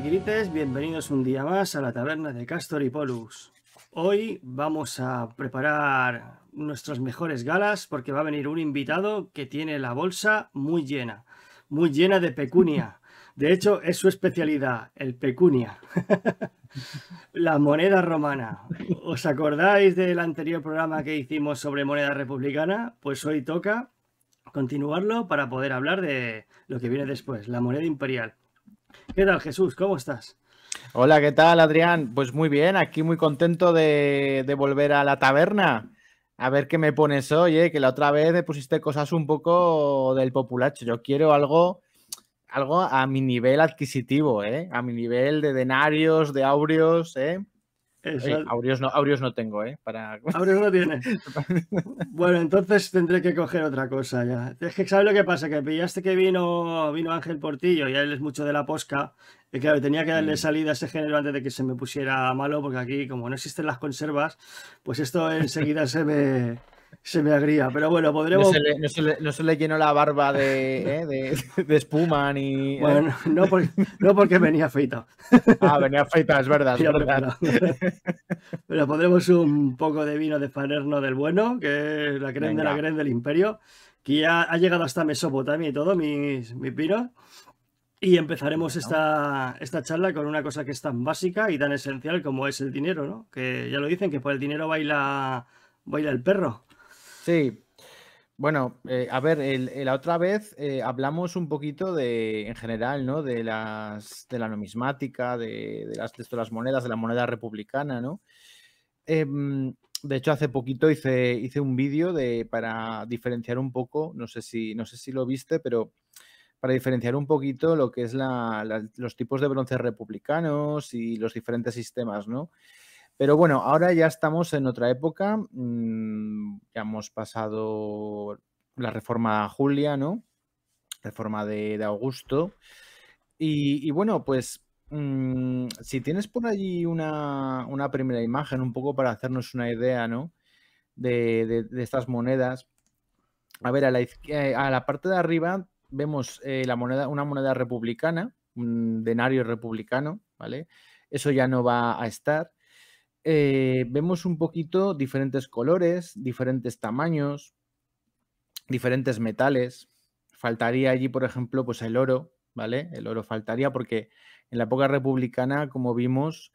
Quirites, bienvenidos un día más a la taberna de Castor y Polus. Hoy vamos a preparar nuestras mejores galas porque va a venir un invitado que tiene la bolsa muy llena, muy llena de pecunia. De hecho, es su especialidad, el pecunia. la moneda romana. ¿Os acordáis del anterior programa que hicimos sobre moneda republicana? Pues hoy toca continuarlo para poder hablar de lo que viene después, la moneda imperial. ¿Qué tal, Jesús? ¿Cómo estás? Hola, ¿qué tal, Adrián? Pues muy bien, aquí muy contento de, volver a la taberna. A ver qué me pones hoy, eh, que la otra vez me pusiste cosas un poco del populacho. Yo quiero algo, algo a mi nivel adquisitivo, ¿eh? a mi nivel de denarios, de aureos. ¿eh? Aureos, no, no tengo, ¿eh? Para... Aureos no tiene. bueno, entonces tendré que coger otra cosa ya. Es que, ¿sabes lo que pasa? Que pillaste que vino, vino Ángel Portillo y él es mucho de la posca. Y claro, tenía que darle mm. salida a ese género antes de que se me pusiera malo, porque aquí, como no existen las conservas, pues esto enseguida se me se me agría, pero bueno, podremos. No se le, llenó la barba de, eh, de, espuma ni. Eh. Bueno, no, no, porque venía feita. Ah, venía feita, es verdad. Es verdad. Pero podremos un poco de vino de Panerno del Bueno, que es la creen la del Imperio, que ya ha llegado hasta Mesopotamia y todo, mis, mis vinos. Y empezaremos esta, esta, charla con una cosa que es tan básica y tan esencial como es el dinero, ¿no? Que ya lo dicen, que por el dinero baila, baila el perro. Sí. Bueno, eh, a ver, eh, la otra vez eh, hablamos un poquito de, en general, ¿no? De las de la numismática, de, las, de las monedas, de la moneda republicana, ¿no? Em, de hecho, hace poquito hice, hice un vídeo para diferenciar un poco, no sé si, no sé si lo viste, pero para diferenciar un poquito lo que es los tipos de bronces republicanos y los diferentes sistemas, ¿no? Pero bueno, ahora ya estamos en otra época, mm, ya hemos pasado la reforma Julia, ¿no? Reforma de, Augusto. Y, bueno, pues mm, si tienes por allí una, primera imagen, un poco para hacernos una idea, ¿no? De, estas monedas. A ver, a la, eh, a la parte de arriba vemos eh, la moneda, una moneda republicana, un denario republicano, ¿vale? Eso ya no va a estar. Eh, vemos un poquito diferentes colores, diferentes tamaños, diferentes metales. Faltaría allí, por ejemplo, pues el oro, ¿vale? El oro faltaría porque en la época republicana, como vimos,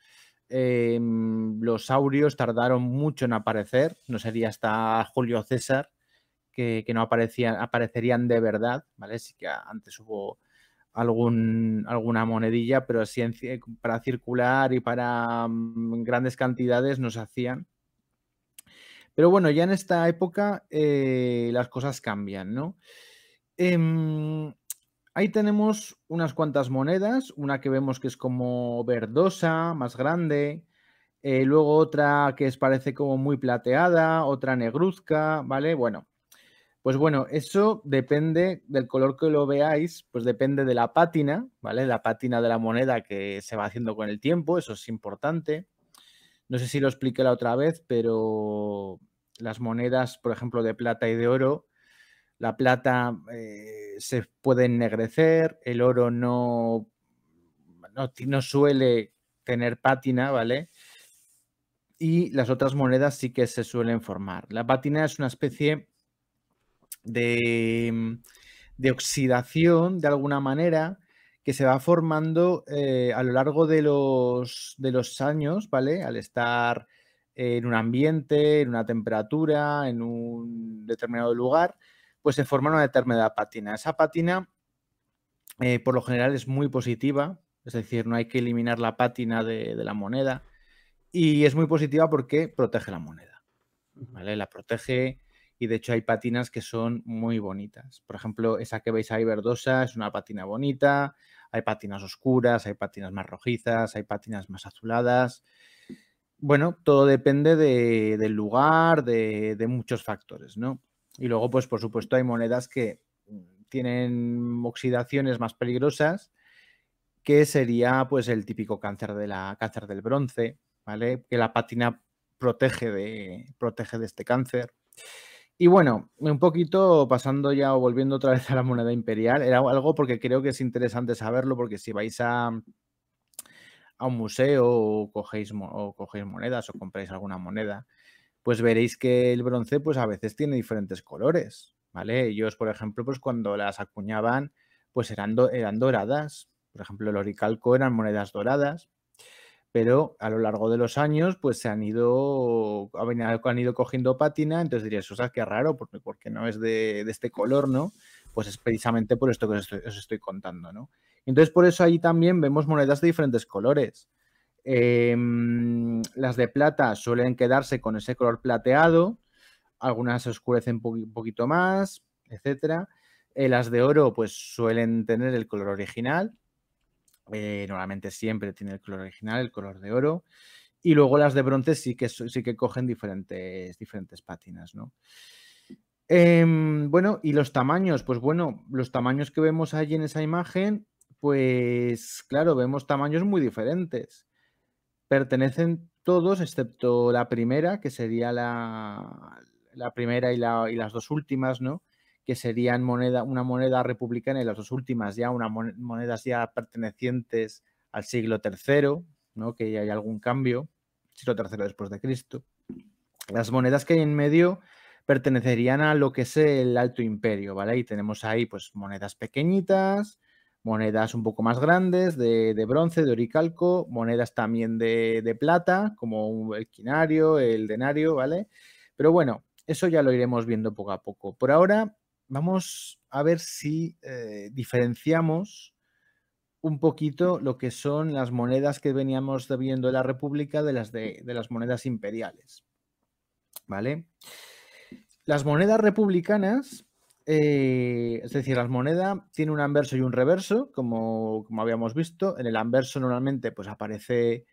em, los aurios tardaron mucho en aparecer, no sería hasta Julio César que, que no aparecían, aparecerían de verdad, ¿vale? Sí que antes hubo algún, alguna monedilla, pero así para circular y para mm, grandes cantidades nos hacían. Pero bueno, ya en esta época eh, las cosas cambian, ¿no? Em, ahí tenemos unas cuantas monedas, una que vemos que es como verdosa, más grande, eh, luego otra que es, parece como muy plateada, otra negruzca, ¿vale? Bueno, pues bueno, eso depende del color que lo veáis, pues depende de la pátina, ¿vale? La pátina de la moneda que se va haciendo con el tiempo, eso es importante. No sé si lo expliqué la otra vez, pero las monedas, por ejemplo, de plata y de oro, la plata eh, se puede ennegrecer, el oro no, no, no suele tener pátina, ¿vale? Y las otras monedas sí que se suelen formar. La pátina es una especie Mm, de, oxidación, de alguna manera, que se va formando eh, a lo largo de los, de los años, ¿vale? Al estar en un ambiente, en una temperatura, en un determinado lugar, pues se forma una determinada pátina. Esa pátina, eh, por lo general, es muy positiva, es decir, no hay que eliminar la pátina de, de la moneda, y es muy positiva porque protege la moneda, ¿vale? La protege y de hecho hay patinas que son muy bonitas. Por ejemplo, esa que veis ahí verdosa es una patina bonita, hay patinas oscuras, hay patinas más rojizas, hay patinas más azuladas. Bueno, todo depende del lugar, de, muchos factores, ¿no? Y luego, pues por supuesto, hay monedas que mm, tienen oxidaciones más peligrosas, que sería pues el típico cáncer, de la, cáncer del bronce, ¿vale? Que la patina protege de, protege de este cáncer. Y bueno, un poquito pasando ya o volviendo otra vez a la moneda imperial, era algo porque creo que es interesante saberlo, porque si vais a, a un museo o cogéis, o cogéis monedas o compráis alguna moneda, pues veréis que el bronce pues a veces tiene diferentes colores, ¿vale? Ellos, por ejemplo, pues cuando las acuñaban, pues eran, eran doradas, por ejemplo, el oricalco eran monedas doradas, pero a lo largo de los años pues se han ido han ido cogiendo pátina, entonces dirías, o sea, qué raro, porque, porque no es de, este color, ¿no? Pues es precisamente por esto que os estoy, contando, ¿no? Entonces por eso ahí también vemos monedas de diferentes colores. Em, las de plata suelen quedarse con ese color plateado, algunas se oscurecen un poquito más, etcétera. Eh, las de oro pues suelen tener el color original, eh, normalmente siempre tiene el color original, el color de oro, y luego las de bronce sí que, sí que cogen diferentes, diferentes pátinas, ¿no? Em, bueno, y los tamaños, pues bueno, los tamaños que vemos allí en esa imagen, pues claro, vemos tamaños muy diferentes. Pertenecen todos, excepto la primera, que sería la, la primera y, y las dos últimas, ¿no? que serían moneda, una moneda republicana y las dos últimas ya, unas monedas ya pertenecientes al siglo III, ¿no? que ya hay algún cambio, siglo III después de Cristo. Las monedas que hay en medio pertenecerían a lo que es el Alto Imperio, ¿vale? Y tenemos ahí pues monedas pequeñitas, monedas un poco más grandes de, bronce, de oricalco, monedas también de, de, plata, como el quinario, el denario, ¿vale? Pero bueno, eso ya lo iremos viendo poco a poco. Por ahora vamos a ver si eh, diferenciamos un poquito lo que son las monedas que veníamos debiendo de la República de las, de, las monedas imperiales. ¿Vale? Las monedas republicanas, eh, es decir, las monedas tienen un anverso y un reverso, como, habíamos visto. En el anverso normalmente pues, aparece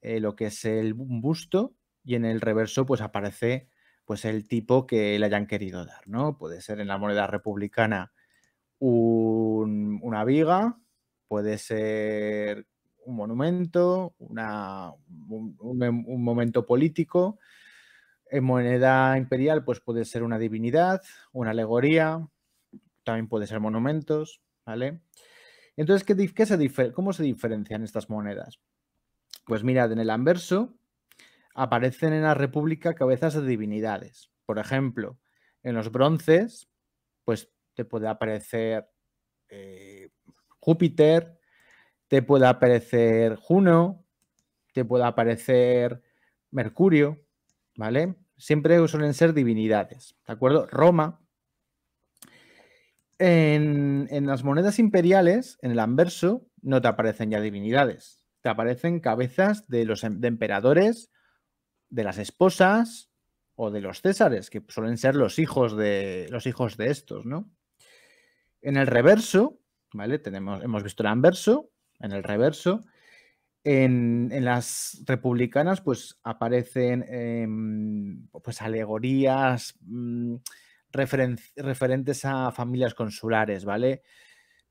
eh, lo que es el, busto y en el reverso pues, aparece pues el tipo que le hayan querido dar, ¿no? Puede ser en la moneda republicana una viga, puede ser un monumento, un, momento político. En moneda imperial, pues puede ser una divinidad, una alegoría, también puede ser monumentos, ¿vale? Entonces, ¿qué, qué se ¿cómo se diferencian estas monedas? Pues mirad, en el anverso aparecen en la República cabezas de divinidades. Por ejemplo, en los bronces, pues te puede aparecer eh, Júpiter, te puede aparecer Juno, te puede aparecer Mercurio, ¿vale? Siempre suelen ser divinidades, ¿de acuerdo? Roma. En, en las monedas imperiales, en el anverso, no te aparecen ya divinidades, te aparecen cabezas de los em, de emperadores de las esposas o de los césares, que suelen ser los hijos de, los hijos de estos, ¿no? En el reverso, ¿vale? Tenemos, hemos visto el anverso, en el reverso. En, las republicanas, pues aparecen em, pues, alegorías mm, referentes a familias consulares, ¿vale?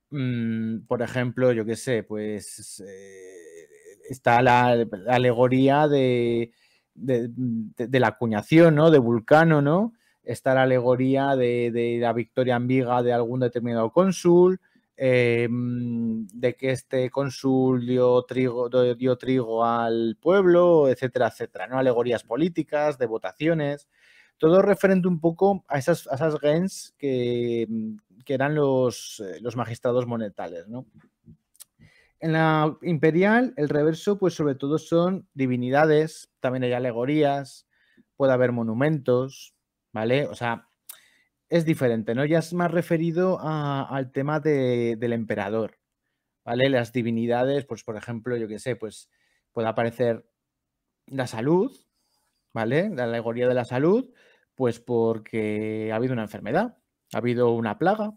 Mm, por ejemplo, yo qué sé, pues eh, está la, alegoría de de, la acuñación, ¿no? De Vulcano, ¿no? Está la alegoría de, la victoria en viga de algún determinado cónsul, em, de que este cónsul dio trigo, dio trigo al pueblo, etcétera, etcétera, ¿no? Alegorías políticas, de votaciones, todo referente un poco a esas, esas gens que, eran eh, los, magistrados monetales, ¿no? En la imperial, el reverso, pues sobre todo son divinidades, también hay alegorías, puede haber monumentos, ¿vale? O sea, es diferente, ¿no? Ya es más referido al tema del emperador, ¿vale? Las divinidades, pues por ejemplo, yo qué sé, pues puede aparecer la salud, ¿vale? La alegoría de la salud, pues porque ha habido una enfermedad, ha habido una plaga,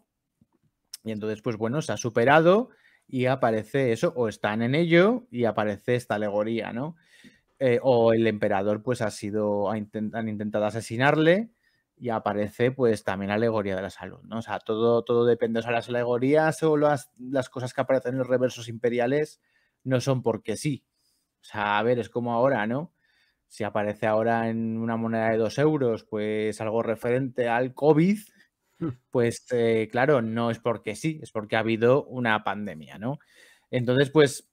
y entonces, pues bueno, se ha superado y aparece eso, o están en ello y aparece esta alegoría, ¿no? Eh, o el emperador pues ha sido, han intentado asesinarle y aparece pues también alegoría de la salud, ¿no? O sea, todo, todo depende, o sea, las alegorías o las, las cosas que aparecen en los reversos imperiales no son porque sí. O sea, a ver, es como ahora, ¿no? Si aparece ahora en una moneda de dos euros, pues algo referente al COVID, Mm. pues eh, claro, no es porque sí, es porque ha habido una pandemia, ¿no? Entonces, pues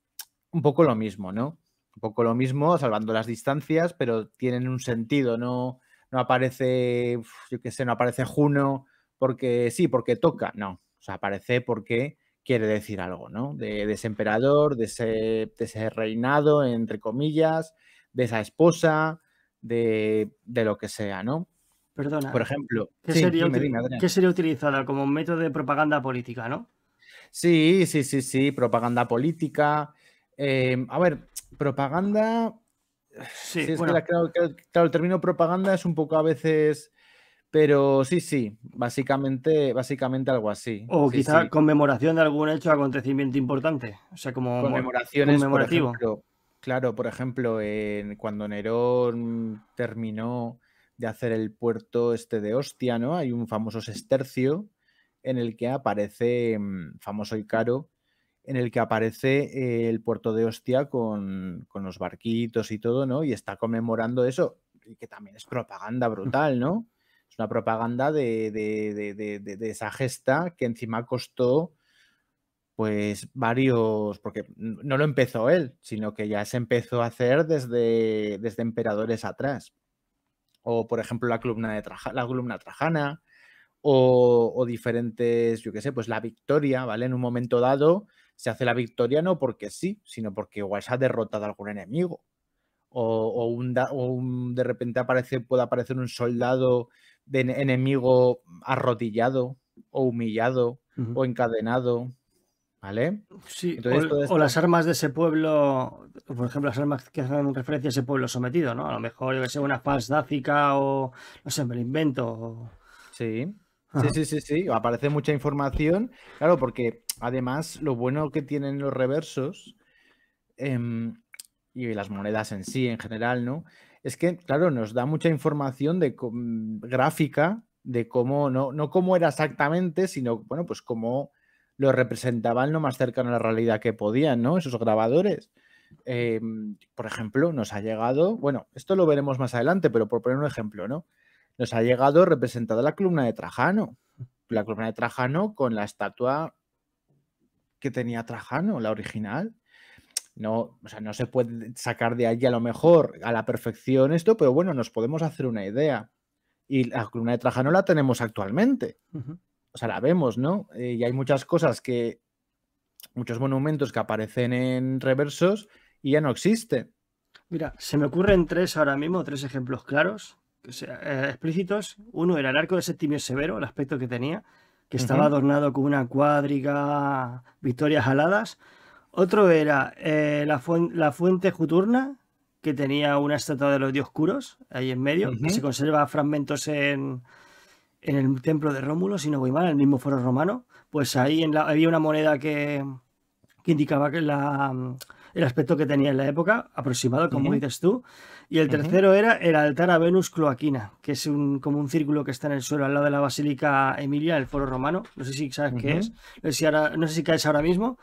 un poco lo mismo, ¿no? Un poco lo mismo, salvando las distancias, pero tienen un sentido, ¿no? No aparece, yo qué sé, no aparece Juno porque sí, porque toca, no. O sea, aparece porque quiere decir algo, ¿no? De, ese emperador, de ese, reinado, entre comillas, de esa esposa, de, de, lo que sea, ¿no? Por ejemplo, ¿qué, sería, utilizada como método de propaganda política, no? Sí, sí, sí, sí, propaganda política. Em, a ver, propaganda. Sí, claro, el término propaganda es un poco a veces. Pero sí, sí, básicamente, básicamente algo así. O quizá conmemoración de algún hecho o acontecimiento importante. O sea, como conmemoraciones, por claro, por ejemplo, cuando Nerón terminó de hacer el puerto este de Ostia, ¿no? Hay un famoso sestercio en el que aparece, mm, famoso y caro, en el que aparece eh, el puerto de Ostia con, con los barquitos y todo, ¿no? Y está conmemorando eso, y que también es propaganda brutal, ¿no? Es una propaganda de, de, de, de esa gesta que encima costó pues varios, porque no lo empezó él, sino que ya se empezó a hacer desde, desde emperadores atrás o por ejemplo la columna, la trajana, o, diferentes, yo qué sé, pues la victoria, ¿vale? En un momento dado se hace la victoria no porque sí, sino porque igual se ha derrotado a algún enemigo. O, un, de repente aparece, puede aparecer un soldado de enemigo arrodillado o humillado o encadenado ¿Vale? Sí, o, las armas de ese pueblo, por ejemplo, las armas que hacen referencia a ese pueblo sometido, ¿no? A lo mejor, yo que una falsa dáfica o, no sé, me lo invento. Sí. Sí, sí, sí, sí, aparece mucha información. Claro, porque además lo bueno que tienen los reversos em, y las monedas en sí, en general, ¿no? Es que, claro, nos da mucha información de gráfica de cómo, no, no cómo era exactamente, sino, bueno, pues cómo lo representaban lo más cercano a la realidad que podían, ¿no? Esos grabadores. Em, por ejemplo, nos ha llegado, bueno, esto lo veremos más adelante, pero por poner un ejemplo, ¿no? Nos ha llegado representada la columna de Trajano, la columna de Trajano con la estatua que tenía Trajano, la original. No, o sea, no se puede sacar de allí a lo mejor a la perfección esto, pero bueno, nos podemos hacer una idea. Y la columna de Trajano la tenemos actualmente o sea, la vemos, ¿no? Eh, y hay muchas cosas que, muchos monumentos que aparecen en reversos y ya no existen. Mira, se me ocurren tres ahora mismo, tres ejemplos claros, eh, explícitos. Uno era el arco de Septimio Severo, el aspecto que tenía, que estaba adornado con una cuadriga, victorias aladas. Otro era eh, la, fuente Juturna, que tenía una estatua de los dioscuros ahí en medio, que se conserva fragmentos en, en el templo de Rómulo, si no voy mal, en el mismo foro romano, pues ahí había una moneda que, indicaba que mm, el aspecto que tenía en la época, aproximado, como dices tú. Y el tercero era el altar a Venus cloaquina, que es un, como un círculo que está en el suelo al lado de la Basílica Emilia, el foro romano. No sé si sabes qué es, no sé si, caes ahora mismo.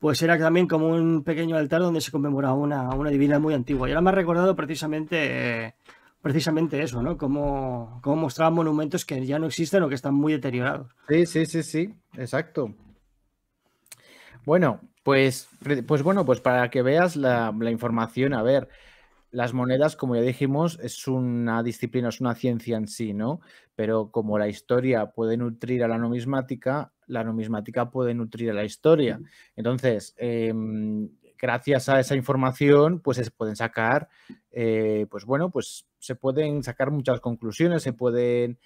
Pues era también como un pequeño altar donde se conmemoraba una, una divina muy antigua. Y ahora me ha recordado precisamente. Eh, precisamente eso, ¿no? Cómo, cómo mostraban monumentos que ya no existen o que están muy deteriorados. Sí, sí, sí, sí, exacto. Bueno, pues, pues bueno, pues para que veas la, información, a ver, las monedas, como ya dijimos, es una disciplina, es una ciencia en sí, ¿no? Pero como la historia puede nutrir a la numismática, la numismática puede nutrir a la historia. Entonces, em, gracias a esa información, pues se pueden sacar, eh, pues bueno, pues se pueden sacar muchas conclusiones, se pueden,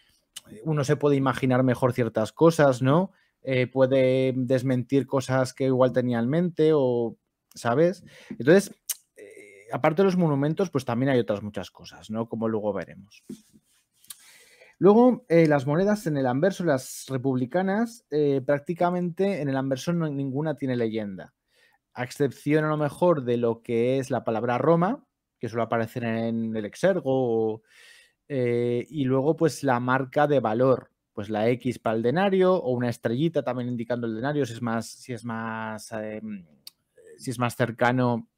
uno se puede imaginar mejor ciertas cosas, ¿no? Eh, puede desmentir cosas que igual tenía en mente o, ¿sabes? Entonces, eh, aparte de los monumentos, pues también hay otras muchas cosas, ¿no? Como luego veremos. Luego, las monedas en el anverso, las republicanas, prácticamente en el anverso ninguna tiene leyenda a excepción a lo mejor de lo que es la palabra Roma, que suele aparecer en el exergo, eh, y luego pues la marca de valor, pues la X para el denario o una estrellita también indicando el denario si es más, si es más, eh, si es más cercano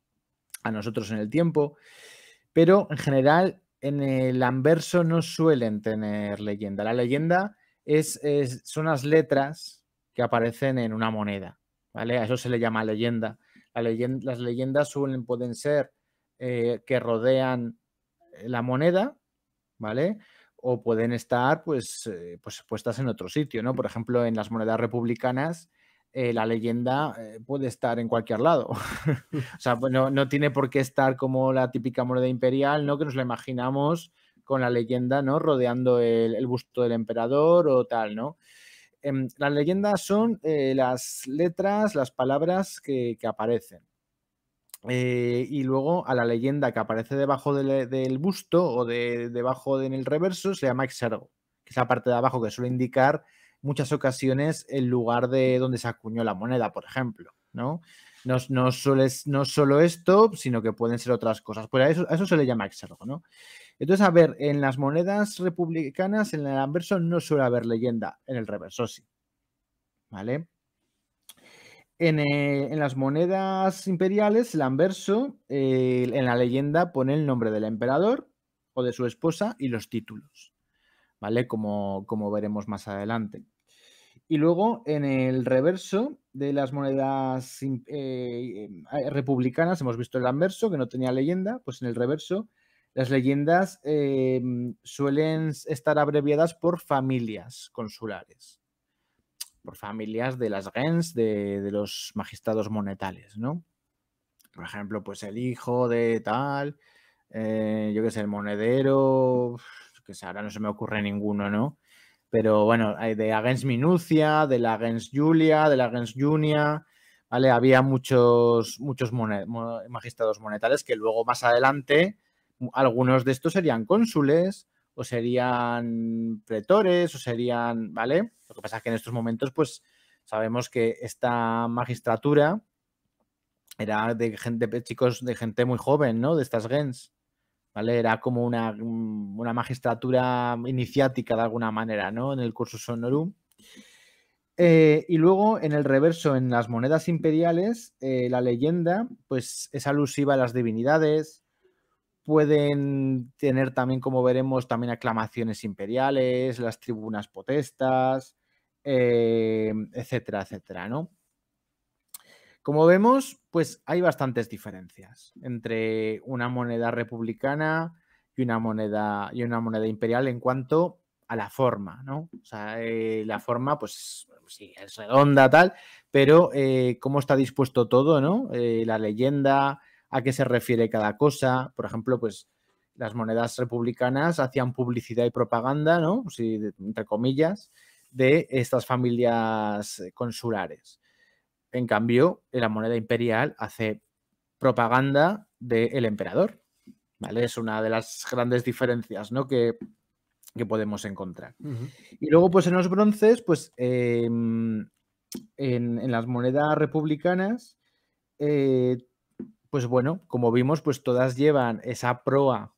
a nosotros en el tiempo. Pero en general en el anverso no suelen tener leyenda. La leyenda es, son las letras que aparecen en una moneda. ¿vale? A eso se le llama leyenda las leyendas suelen, pueden ser eh, que rodean eh, la moneda, ¿vale? O pueden estar, pues, eh, pues, puestas en otro sitio, ¿no? Por ejemplo, en las monedas republicanas, la leyenda puede estar en cualquier lado. o sea, no, no, tiene por qué estar como la típica moneda imperial, ¿no? Que nos la imaginamos con la leyenda, ¿no? Rodeando el busto del emperador o tal, ¿no? Em, las leyendas son eh, las letras, las palabras que, aparecen. Eh, y luego a la leyenda que aparece debajo del, busto o de, debajo en el reverso se llama exergo, que es la parte de abajo que suele indicar muchas ocasiones el lugar de donde se acuñó la moneda, por ejemplo. ¿no? No, no solo esto, sino que pueden ser otras cosas. Pues a eso, a eso se le llama exergo. ¿no? Entonces, a ver, en las monedas republicanas, en el anverso no suele haber leyenda, en el reverso sí. ¿Vale? En, eh, las monedas imperiales, el anverso, eh, en la leyenda pone el nombre del emperador o de su esposa y los títulos, ¿vale? Como, como veremos más adelante. Y luego en el reverso de las monedas eh, republicanas hemos visto el anverso que no tenía leyenda, pues en el reverso las leyendas em, suelen estar abreviadas por familias consulares, por familias de las gens, de, los magistrados monetales, ¿no? Por ejemplo, pues el hijo de tal, eh, yo qué sé, el monedero, que sé, ahora no se me ocurre ninguno, ¿no? Pero bueno, hay de Agens Minucia, de la Gens Julia, de la Gens Junia, ¿vale? Había muchos, muchos magistrados monetales que luego más adelante algunos de estos serían cónsules o serían pretores o serían, ¿vale? Lo que pasa es que en estos momentos, pues sabemos que esta magistratura era de gente, chicos, de gente muy joven, ¿no? De estas gens, ¿vale? Era como una, mm, magistratura iniciática de alguna manera, ¿no? En el curso sonorum. Eh, y luego en el reverso, en las monedas imperiales, eh, la leyenda, pues es alusiva a las divinidades, pueden tener también, como veremos, también aclamaciones imperiales, las tribunas potestas, eh, etcétera, etcétera, ¿no? Como vemos, pues hay bastantes diferencias entre una moneda republicana y una moneda, y una moneda imperial en cuanto a la forma, ¿no? O sea, eh, la forma, pues sí, es redonda, tal, pero eh, cómo está dispuesto todo, ¿no? la leyenda, a qué se refiere cada cosa. Por ejemplo, pues las monedas republicanas hacían publicidad y propaganda, ¿no? entre comillas, de estas familias eh, consulares. En cambio, la moneda imperial hace propaganda del emperador. ¿Vale? Es una de las grandes diferencias ¿no? que, podemos encontrar. Y luego, pues en los bronces, pues em, en, en, las monedas republicanas eh, pues bueno, como vimos, pues todas llevan esa proa,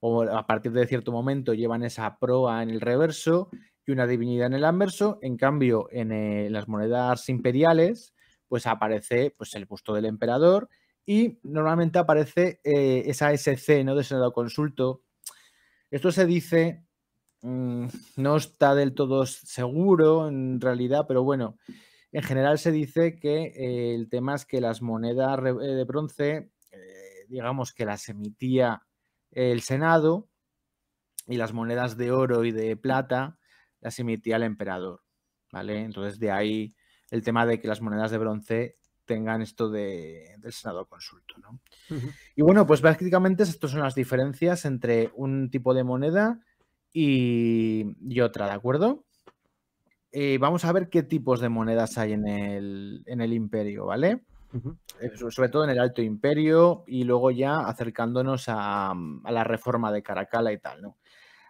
o a partir de cierto momento llevan esa proa en el reverso y una divinidad en el anverso. En cambio, en, eh, las monedas imperiales, pues aparece pues, el busto del emperador y normalmente aparece eh, esa SC, ¿no? De Senado Consulto. Esto se dice, mm, no está del todo seguro en realidad, pero bueno, en general se dice que eh, el tema es que las monedas eh, de bronce, eh, digamos que las emitía el Senado y las monedas de oro y de plata las emitía el emperador, ¿vale? Entonces de ahí el tema de que las monedas de bronce tengan esto del Senado consulto, ¿no? Y bueno, pues básicamente estas son las diferencias entre un tipo de moneda y, y otra, ¿de acuerdo? Eh, vamos a ver qué tipos de monedas hay en el, imperio, ¿vale? Eh, sobre todo en el Alto Imperio y luego ya acercándonos mm, a, la reforma de Caracalla y tal, ¿no?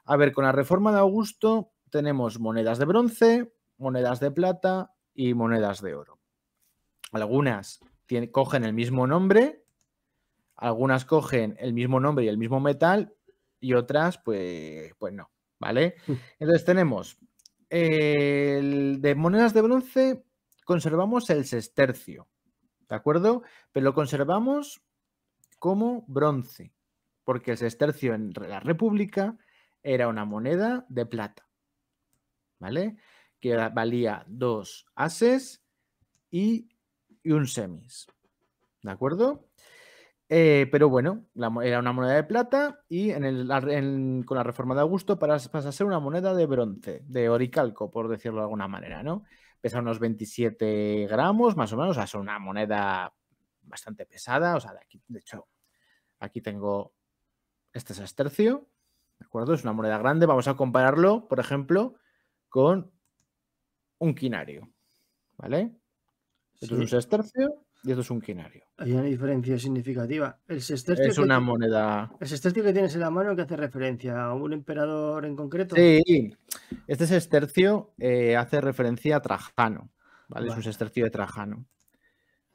A ver, con la reforma de Augusto tenemos monedas de bronce, monedas de plata y monedas de oro. Algunas cogen el mismo nombre, algunas cogen el mismo nombre y el mismo metal y otras pues, pues no, ¿vale? Mm. Entonces tenemos de monedas de bronce conservamos el sestercio, ¿de acuerdo? Pero lo conservamos como bronce, porque el sestercio en la República era una moneda de plata, ¿vale? Que valía dos ases y un semis, ¿de acuerdo? Eh, pero bueno, era una moneda de plata y con la reforma de Augusto pasa a ser una moneda de bronce, de oricalco, por decirlo de alguna manera, ¿no? Pesa unos 27 gramos, más o menos, o es una moneda bastante pesada, o sea, de hecho, aquí tengo este sestercio, ¿de acuerdo? Es una moneda grande, vamos a compararlo, por ejemplo, con un quinario, ¿vale? Esto es un sestercio y esto es un quinario. Hay una diferencia significativa. El sestercio es una moneda. El sestercio que tienes en la mano que hace referencia a un emperador en concreto. Sí, este sestercio eh, hace referencia a Trajano. ¿vale? Es un sestercio de Trajano.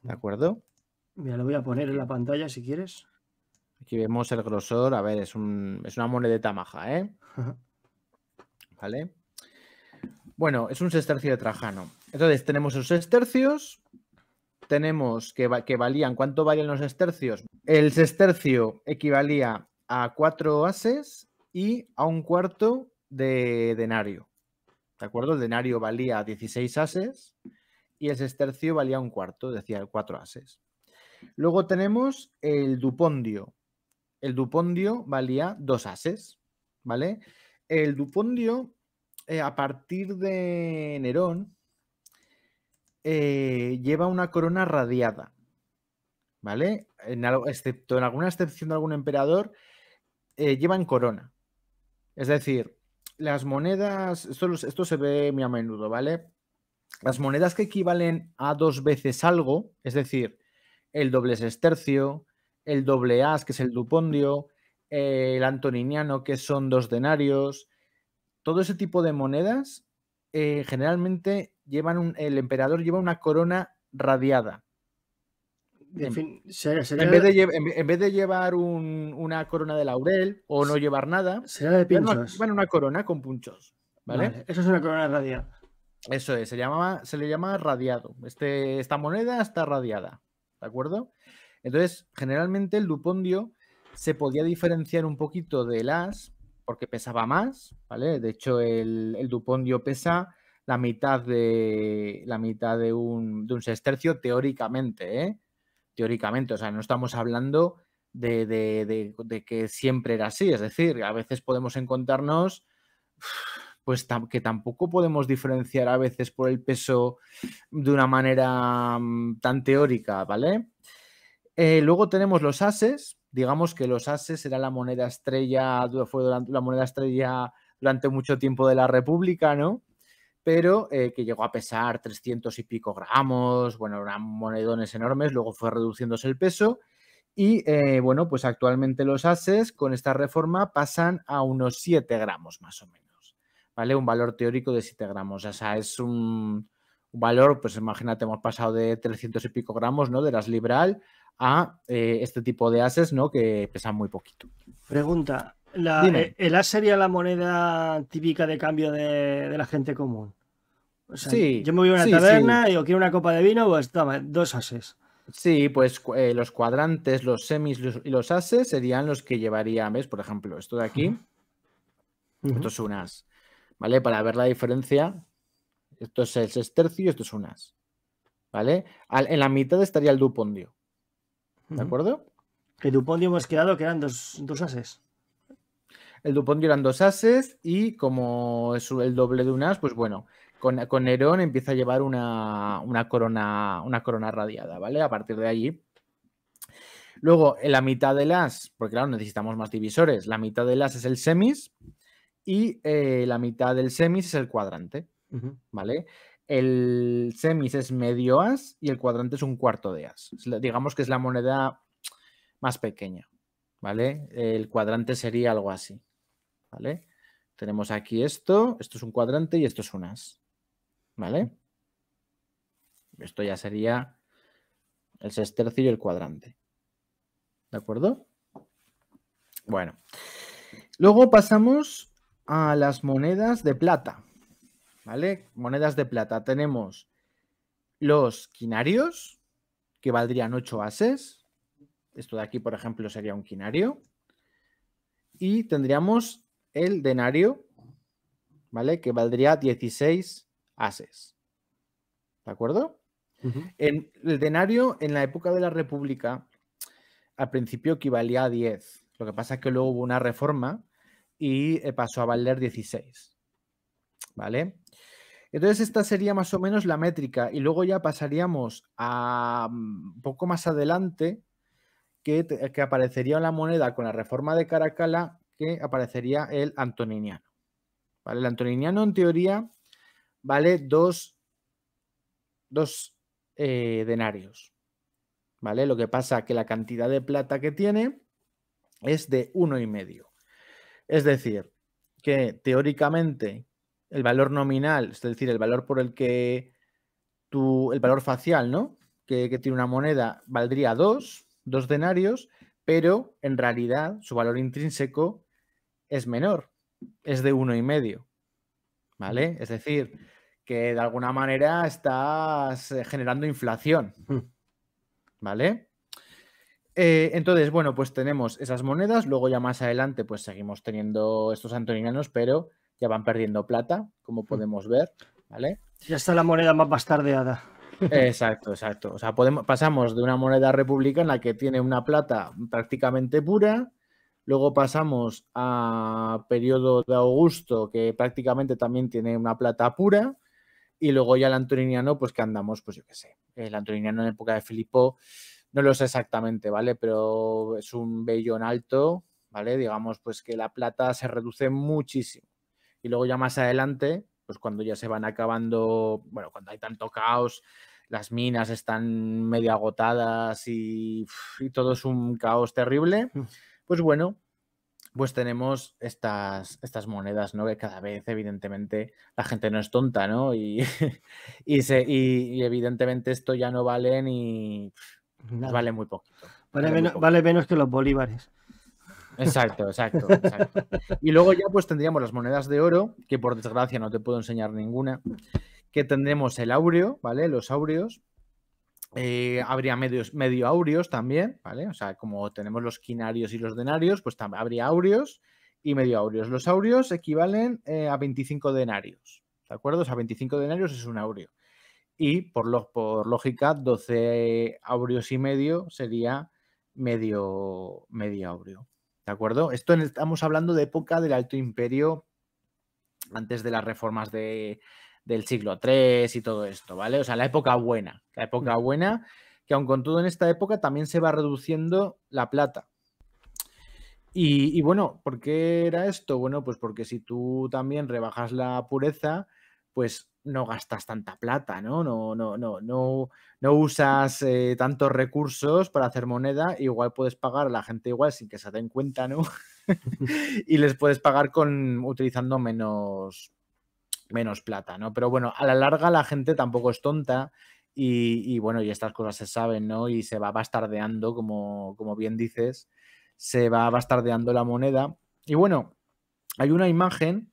¿De acuerdo? Mira, lo voy a poner en la pantalla si quieres. Aquí vemos el grosor. A ver, es, una monedeta maja, ¿eh? ¿Vale? Bueno, es un sestercio de Trajano. Entonces tenemos los sestercios tenemos que, que valían, ¿cuánto valían los estercios? El sestercio equivalía a cuatro ases y a un cuarto de denario. ¿De acuerdo? El denario valía 16 ases y el sestercio valía un cuarto, decía cuatro ases. Luego tenemos el dupondio. El dupondio valía dos ases, ¿vale? El dupondio, eh, a partir de Nerón, eh, lleva una corona radiada, ¿vale? En excepto en alguna excepción de algún emperador, eh, llevan corona. Es decir, las monedas, esto, esto se ve muy a menudo, ¿vale? Las monedas que equivalen a dos veces algo, es decir, el doble sestercio, el doble as, que es el dupondio, el antoniniano, que son dos denarios, todo ese tipo de monedas eh, generalmente llevan el emperador lleva una corona radiada. En, fin, en, vez de, llevar una corona de laurel o no llevar nada, será de Llevan una corona con punchos. eso es una corona radiada. Eso es, se, llamaba, se le llama radiado. Este, esta moneda está radiada. ¿De acuerdo? Entonces, generalmente el dupondio se podía diferenciar un poquito del as porque pesaba más, ¿vale? De hecho, el, el dupondio pesa la mitad de, la mitad de, un, de un teóricamente, ¿eh? Teóricamente, o sea, no estamos hablando de, de, de, que siempre era así, es decir, a veces podemos encontrarnos pues que tampoco podemos diferenciar a veces por el peso de una manera mm, tan teórica, ¿vale? Eh, luego tenemos los ases, digamos que los ases era la moneda estrella, fue durante, la moneda estrella durante mucho tiempo de la República, ¿no? pero eh, que llegó a pesar 300 y pico gramos, bueno, eran monedones enormes, luego fue reduciéndose el peso y eh, bueno, pues actualmente los ases con esta reforma pasan a unos 7 gramos más o menos, ¿vale? Un valor teórico de 7 gramos, o sea, es un, valor, pues imagínate, hemos pasado de 300 y pico gramos, ¿no? De las liberal a eh, este tipo de ases, ¿no? Que pesan muy poquito. Pregunta, eh, ¿El as sería la moneda típica de cambio de, la gente común? yo me voy a una taberna y digo, quiero una copa de vino, pues toma, dos ases. Sí, pues eh, los cuadrantes, los semis y los ases serían los que llevaría, ¿ves? Por ejemplo, esto de aquí. Esto es un as. ¿Vale? Para ver la diferencia, esto es el sestercio y esto es un as. ¿Vale? en la mitad estaría el dupondio. ¿De acuerdo? el dupondio hemos quedado que eran dos, dos ases el Dupont lloran dos ases y como es el doble de un as, pues bueno, con, con Nerón empieza a llevar una, corona, una corona radiada, ¿vale? A partir de allí. Luego, en la mitad del as, porque claro, necesitamos más divisores, la mitad del as es el semis y eh, la mitad del semis es el cuadrante, ¿vale? El semis es medio as y el cuadrante es un cuarto de as. Digamos que es la moneda más pequeña, ¿vale? El cuadrante sería algo así. ¿vale? Tenemos aquí esto, esto es un cuadrante y esto es un as, ¿vale? Esto ya sería el sextercio y el cuadrante, ¿de acuerdo? Bueno, luego pasamos a las monedas de plata, ¿vale? Monedas de plata, tenemos los quinarios, que valdrían 8 ases, esto de aquí, por ejemplo, sería un quinario, y tendríamos el denario, ¿vale? Que valdría 16 ases. ¿De acuerdo? en el, denario en la época de la República al principio equivalía a 10. Lo que pasa es que luego hubo una reforma y eh, pasó a valer 16. ¿Vale? Entonces esta sería más o menos la métrica y luego ya pasaríamos a mm, poco más adelante que, que aparecería la moneda con la reforma de Caracala que aparecería el antoniniano. ¿vale? El antoniniano, en teoría, vale dos, eh, denarios. ¿vale? Lo que pasa que la cantidad de plata que tiene es de uno y medio. Es decir, que teóricamente el valor nominal, es decir, el valor por el que tu, el valor facial, ¿no? Que, tiene una moneda valdría dos, dos denarios, pero en realidad su valor intrínseco es menor, es de uno y medio. ¿Vale? Es decir, que de alguna manera estás eh, generando inflación. ¿Vale? Eh, entonces, bueno, pues tenemos esas monedas, luego ya más adelante, pues seguimos teniendo estos antoninanos pero ya van perdiendo plata, como podemos ver, ¿vale? Ya está la moneda más bastardeada. Exacto, exacto. O sea, pasamos de una moneda republicana en la que tiene una plata prácticamente pura Luego pasamos a periodo de Augusto, que prácticamente también tiene una plata pura. Y luego ya el antoniniano, pues que andamos, pues yo qué sé. El antoniniano en época de Filipo, no lo sé exactamente, ¿vale? Pero es un vellón alto, ¿vale? Digamos, pues que la plata se reduce muchísimo. Y luego ya más adelante, pues cuando ya se van acabando, bueno, cuando hay tanto caos, las minas están medio agotadas y, y todo es un caos terrible. Mm. Pues bueno, pues tenemos estas, estas monedas, ¿no? Que cada vez, evidentemente, la gente no es tonta, ¿no? Y, y, y, evidentemente esto ya no vale ni... Vale muy poco. Vale, menos, que los bolívares. Exacto, exacto, exacto. Y luego ya pues tendríamos las monedas de oro, que por desgracia no te puedo enseñar ninguna, que tendremos el áureo, ¿vale? Los áureos, eh, habría medios, medio aureos también, ¿vale? O sea, como tenemos los quinarios y los denarios, pues también habría aureos y medio aureos. Los aureos equivalen eh, a 25 denarios, ¿de acuerdo? O sea, 25 denarios es un aureo. Y por, por lógica, 12 aureos y medio sería medio, medio ¿de acuerdo? Esto estamos hablando de época del Alto Imperio, antes de las reformas de, del siglo III y todo esto, ¿vale? O sea, la época buena, la época buena, que aun con todo en esta época también se va reduciendo la plata. Y, bueno, ¿por qué era esto? Bueno, pues porque si tú también rebajas la pureza, pues no gastas tanta plata, ¿no? No, no, no, no, no usas eh, tantos recursos para hacer moneda, igual puedes pagar a la gente igual sin que se den cuenta, ¿no? y les puedes pagar con utilizando menos, menos plata, ¿no? Pero bueno, a la larga la gente tampoco es tonta y, bueno, y estas cosas se saben, ¿no? Y se va bastardeando, como, como bien dices, se va bastardeando la moneda. Y bueno, hay una imagen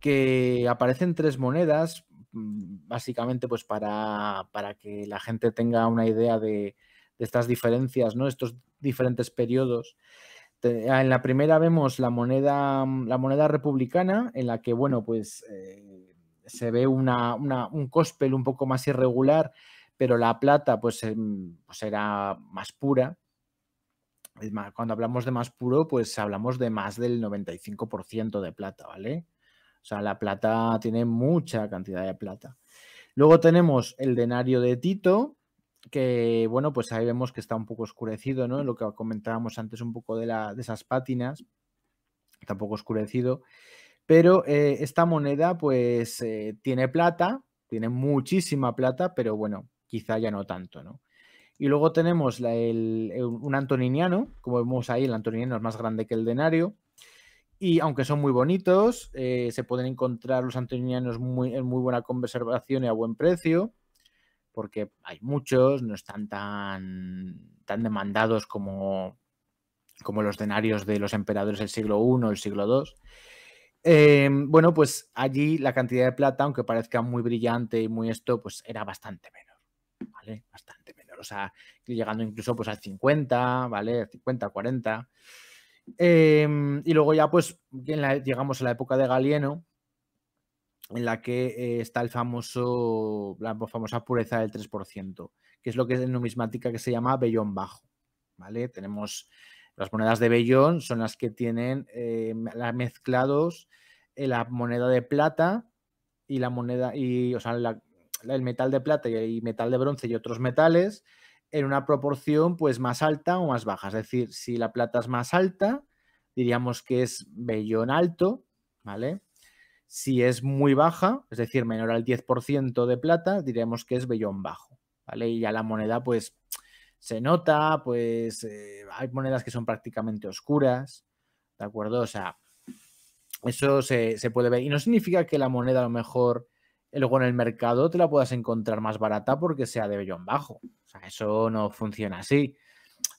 que aparecen tres monedas, mm, básicamente pues para, para que la gente tenga una idea de, estas diferencias, ¿no? Estos diferentes periodos. En la primera vemos la moneda, mm, la moneda republicana, en la que, bueno, pues eh, se ve un cóspel un poco más irregular, pero la plata pues, em, pues era más pura. Cuando hablamos de más puro, pues hablamos de más del 95% de plata, ¿vale? O sea, la plata tiene mucha cantidad de plata. Luego tenemos el denario de Tito, que bueno, pues ahí vemos que está un poco oscurecido, ¿no? Lo que comentábamos antes un poco de, la, de esas pátinas, tampoco oscurecido. Pero eh, esta moneda pues eh, tiene plata, tiene muchísima plata, pero bueno, quizá ya no tanto, ¿no? Y luego tenemos el, eh, un antoniniano, como vemos ahí, el antoniniano es más grande que el denario. Y aunque son muy bonitos, se pueden encontrar los antoninianos en muy buena conservación y a buen precio, porque hay muchos, no están tan, tan demandados como, como los denarios de los emperadores del siglo I o el siglo II. Em, bueno, pues allí la cantidad de plata, aunque parezca muy brillante y muy esto, pues era bastante menor, ¿vale? Bastante menor, o sea, llegando incluso pues al 50, ¿vale? 50, 40. Em, y luego ya pues llegamos a la época de Galieno, en la que eh, está el famoso, la famosa pureza del 3%, que es lo que es en numismática que se llama vellón bajo, ¿vale? Tenemos las monedas de vellón son las que tienen eh, mezclados eh, la moneda de plata y la moneda, y, o sea, el metal de plata y, metal de bronce y otros metales en una proporción pues más alta o más baja. Es decir, si la plata es más alta, diríamos que es vellón alto, ¿vale? Si es muy baja, es decir, menor al 10% de plata, diremos que es vellón bajo, ¿vale? Y ya la moneda pues se nota, pues eh, hay monedas que son prácticamente oscuras, ¿de acuerdo? O sea, eso se, puede ver. Y no significa que la moneda a lo mejor eh, luego en el mercado te la puedas encontrar más barata porque sea de vellón bajo. O sea, eso no funciona así.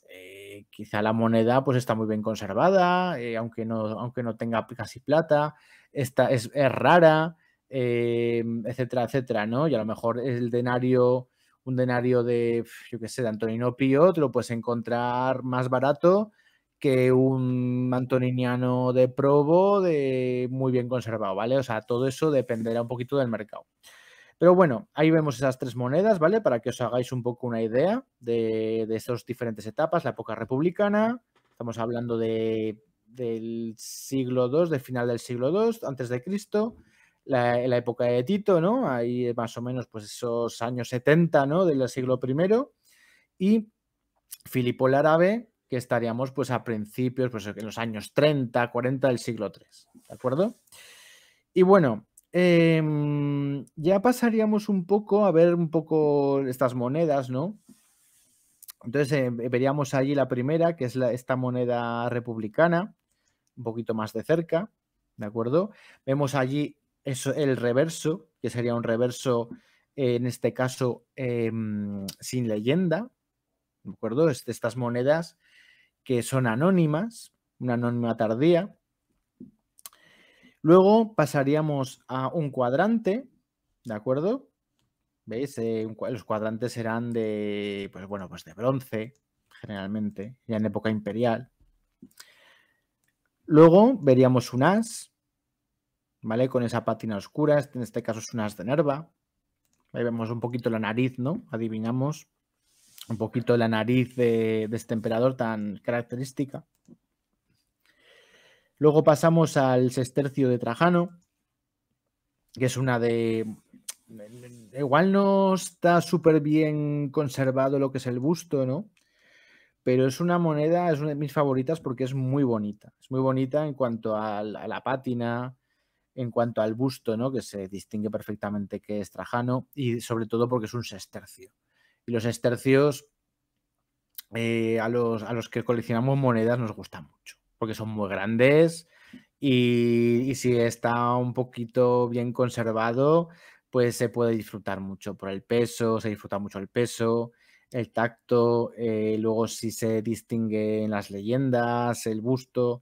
Eh, quizá la moneda pues está muy bien conservada, aunque, no, aunque no tenga casi plata, esta es, es rara, etcétera, etcétera, ¿no? Y a lo mejor el denario un denario de, yo qué sé, de Antonino Pío, te lo puedes encontrar más barato que un antoniniano de probo de muy bien conservado, ¿vale? O sea, todo eso dependerá un poquito del mercado. Pero bueno, ahí vemos esas tres monedas, ¿vale? Para que os hagáis un poco una idea de, de esas diferentes etapas, la época republicana, estamos hablando del siglo II, del final del siglo II, antes de Cristo, la, época de Tito, ¿no? Ahí más o menos pues esos años 70, ¿no? Del siglo I. Y Filipo el Árabe, que estaríamos pues a principios, pues en los años 30, 40 del siglo III, ¿de acuerdo? Y bueno, em, ya pasaríamos un poco a ver un poco estas monedas, ¿no? Entonces eh, veríamos allí la primera, que es esta moneda republicana, un poquito más de cerca, ¿de acuerdo? Vemos allí eso, el reverso, que sería un reverso en este caso em, sin leyenda, ¿de acuerdo? Este, estas monedas que son anónimas, una anónima tardía. Luego pasaríamos a un cuadrante, ¿de acuerdo? ¿Veis? Eh, los cuadrantes serán de, pues bueno, pues de bronce, generalmente, ya en época imperial. Luego veríamos un as, ¿vale? Con esa pátina oscura, este, en este caso es una de nerva. Ahí vemos un poquito la nariz, ¿no? Adivinamos un poquito la nariz de, este emperador tan característica. Luego pasamos al sestercio de Trajano, que es una de... Igual no está súper bien conservado lo que es el busto, ¿no? Pero es una moneda, es una de mis favoritas porque es muy bonita. Es muy bonita en cuanto a la pátina, en cuanto al busto, ¿no? que se distingue perfectamente que es Trajano y sobre todo porque es un sestercio. Y los sestercios eh, a, los, que coleccionamos monedas nos gustan mucho porque son muy grandes y, si está un poquito bien conservado, pues se puede disfrutar mucho por el peso, se disfruta mucho el peso, el tacto, eh, luego si se distingue en las leyendas, el busto,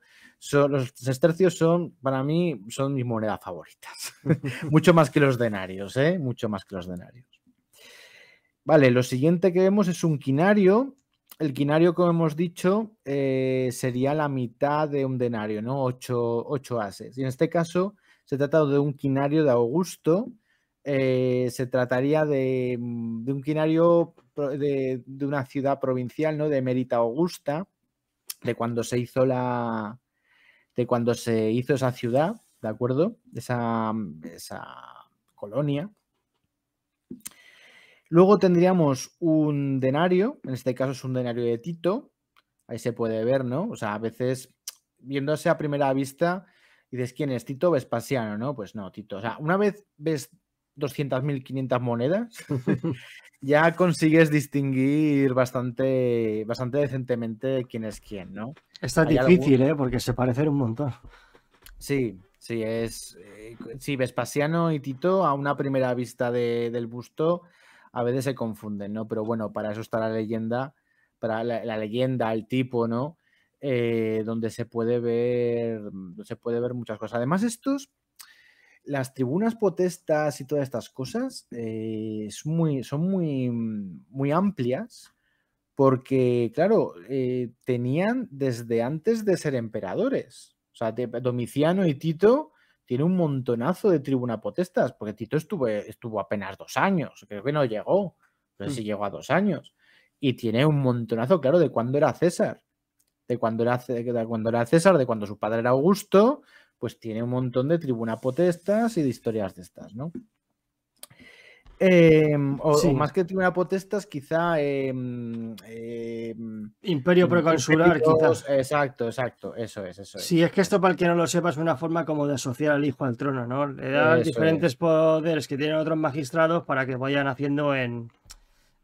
los sestercios son, para mí, son mis monedas favoritas. Mucho más que los denarios, ¿eh? Mucho más que los denarios. Vale, lo siguiente que vemos es un quinario. El quinario, como hemos dicho, eh, sería la mitad de un denario, ¿no? Ocho, ocho ases. Y en este caso se trata de un quinario de Augusto, eh, se trataría de, mm, un quinario de, de, una ciudad provincial, ¿no? De Merita Augusta, de cuando se hizo la, cuando se hizo esa ciudad, ¿de acuerdo? Esa, mm, esa colonia. Luego tendríamos un denario, en este caso es un denario de Tito, ahí se puede ver, ¿no? O sea, a veces viéndose a primera vista, dices, ¿quién es Tito Vespasiano? No, pues no, Tito. O sea, una vez ves 200.500 monedas, ya consigues distinguir bastante, bastante decentemente quién es quién, ¿no? Está difícil, ¿eh? Porque se parecen un montón. Sí, sí, es. Eh, sí, Vespasiano y Tito, a una primera vista del busto, a veces se confunden, ¿no? Pero bueno, para eso está la leyenda, para la, leyenda, el tipo, ¿no? Eh, donde se puede ver. Se puede ver muchas cosas. Además, estos las tribunas potestas y todas estas cosas eh, son muy, mm, muy amplias porque, claro, eh, tenían desde antes de ser emperadores. O sea, Domiciano y Tito tienen un montonazo de tribuna potestas, porque Tito estuvo, estuvo apenas dos años, creo que no llegó, pero sí mm. llegó a dos años. Y tiene un montonazo, claro, de cuando era César, de cuando era, de cuando era César, de cuando su padre era Augusto, pues tiene un montón de tribuna potestas y de historias de estas, ¿no? Em, o, más que tribuna potestas, quizá... Em, em, imperio preconsular, quizás. Exacto, exacto, eso es, eso es. Sí, es que esto para el que no lo sepa es una forma como de asociar al hijo al trono, ¿no? Le da diferentes poderes que tienen otros magistrados para que vayan haciendo en...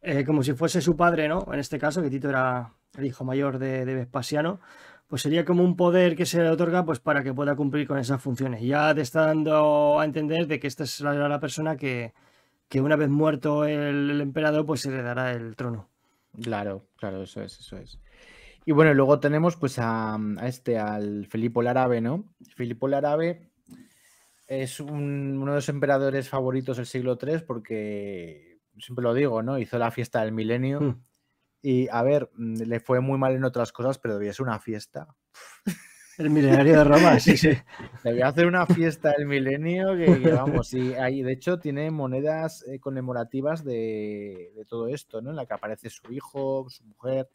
Eh, como si fuese su padre, ¿no? En este caso, que Tito era el hijo mayor de Vespasiano pues sería como un poder que se le otorga pues para que pueda cumplir con esas funciones. Ya te está dando a entender de que esta es la, persona que, que, una vez muerto el, emperador, pues se le dará el trono. Claro, claro, eso es, eso es. Y bueno, luego tenemos pues a, este, al Felipo el Árabe, ¿no? Filipo el Árabe es uno de los emperadores favoritos del siglo III porque, siempre lo digo, ¿no? Hizo la fiesta del milenio. Mm. Y a ver, mm, le fue muy mal en otras cosas, pero debía ser una fiesta. El milenario de Roma, sí, sí. Debía hacer una fiesta del milenio que, vamos, y ahí, de hecho, tiene monedas eh, conmemorativas de, todo esto, ¿no? En la que aparece su hijo, su mujer,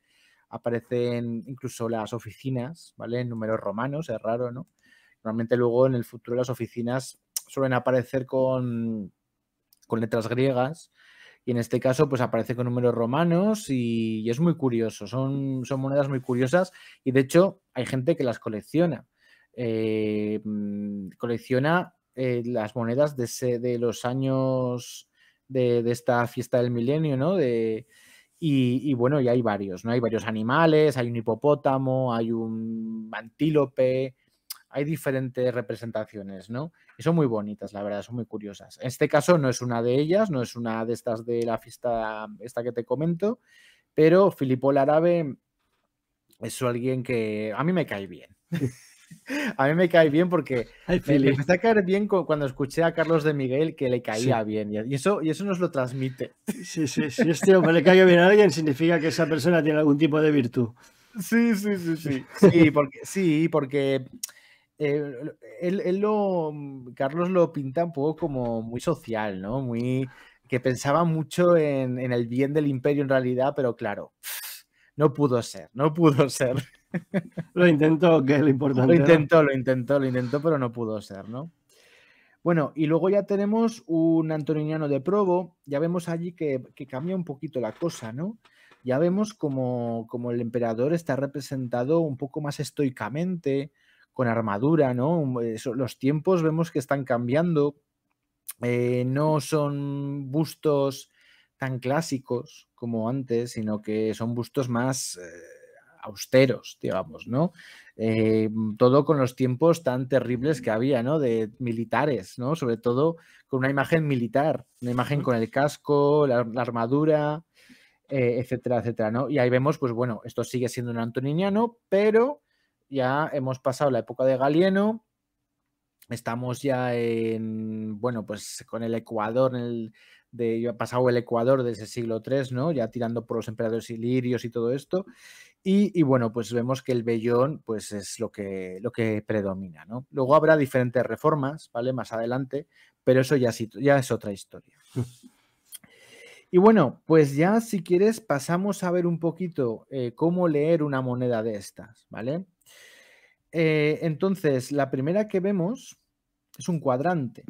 aparecen incluso las oficinas, ¿vale? En números romanos, es raro, ¿no? Normalmente luego en el futuro las oficinas suelen aparecer con letras griegas y en este caso, pues aparece con números romanos y, es muy curioso. Son, son, monedas muy curiosas y de hecho hay gente que las colecciona. Eh, mm, colecciona eh, las monedas de, los años de, esta fiesta del milenio, ¿no? De, y, bueno, y hay varios, ¿no? Hay varios animales, hay un hipopótamo, hay un antílope, hay diferentes representaciones, ¿no? Y son muy bonitas, la verdad, son muy curiosas. En este caso no es una de ellas, no es una de estas de la fiesta esta que te comento, pero Filipo el es alguien que a mí me cae bien. a mí me cae bien porque me, a caer bien cuando escuché a Carlos de Miguel que le caía bien y eso, y eso nos lo transmite. Sí, sí, sí. este hombre le cae bien a alguien significa que esa persona tiene algún tipo de virtud. Sí, sí, sí, sí. Sí, porque, sí, porque él, él lo, mm, Carlos lo pinta un poco como muy social, ¿no? Muy, que pensaba mucho en, el bien del imperio en realidad, pero claro, no pudo ser, no pudo ser. Lo intentó, que es lo importante. Lo intentó, lo intentó, lo intentó, pero no pudo ser, ¿no? Bueno, y luego ya tenemos un antoniniano de probo, ya vemos allí que, cambia un poquito la cosa, ¿no? Ya vemos como, como, el emperador está representado un poco más estoicamente, con armadura, ¿no? Los tiempos vemos que están cambiando, eh, no son bustos tan clásicos como antes, sino que son bustos más eh, austeros, digamos, ¿no? Eh, todo con los tiempos tan terribles que había, ¿no? De militares, ¿no? Sobre todo con una imagen militar, una imagen con el casco, la, la armadura, etcétera, etcétera, ¿no? Y ahí vemos, pues bueno, esto sigue siendo un antoniniano, pero ya hemos pasado la época de Galieno, estamos ya en, bueno, pues con el Ecuador, el, de, yo pasado el Ecuador desde el siglo III, ¿no? Ya tirando por los emperadores ilirios y todo esto. Y, bueno, pues vemos que el vellón, pues es lo que, lo que predomina, ¿no? Luego habrá diferentes reformas, ¿vale? Más adelante, pero eso ya, ya es otra historia. y bueno, pues ya si quieres pasamos a ver un poquito eh, cómo leer una moneda de estas, ¿vale? Eh, entonces, la primera que vemos es un cuadrante.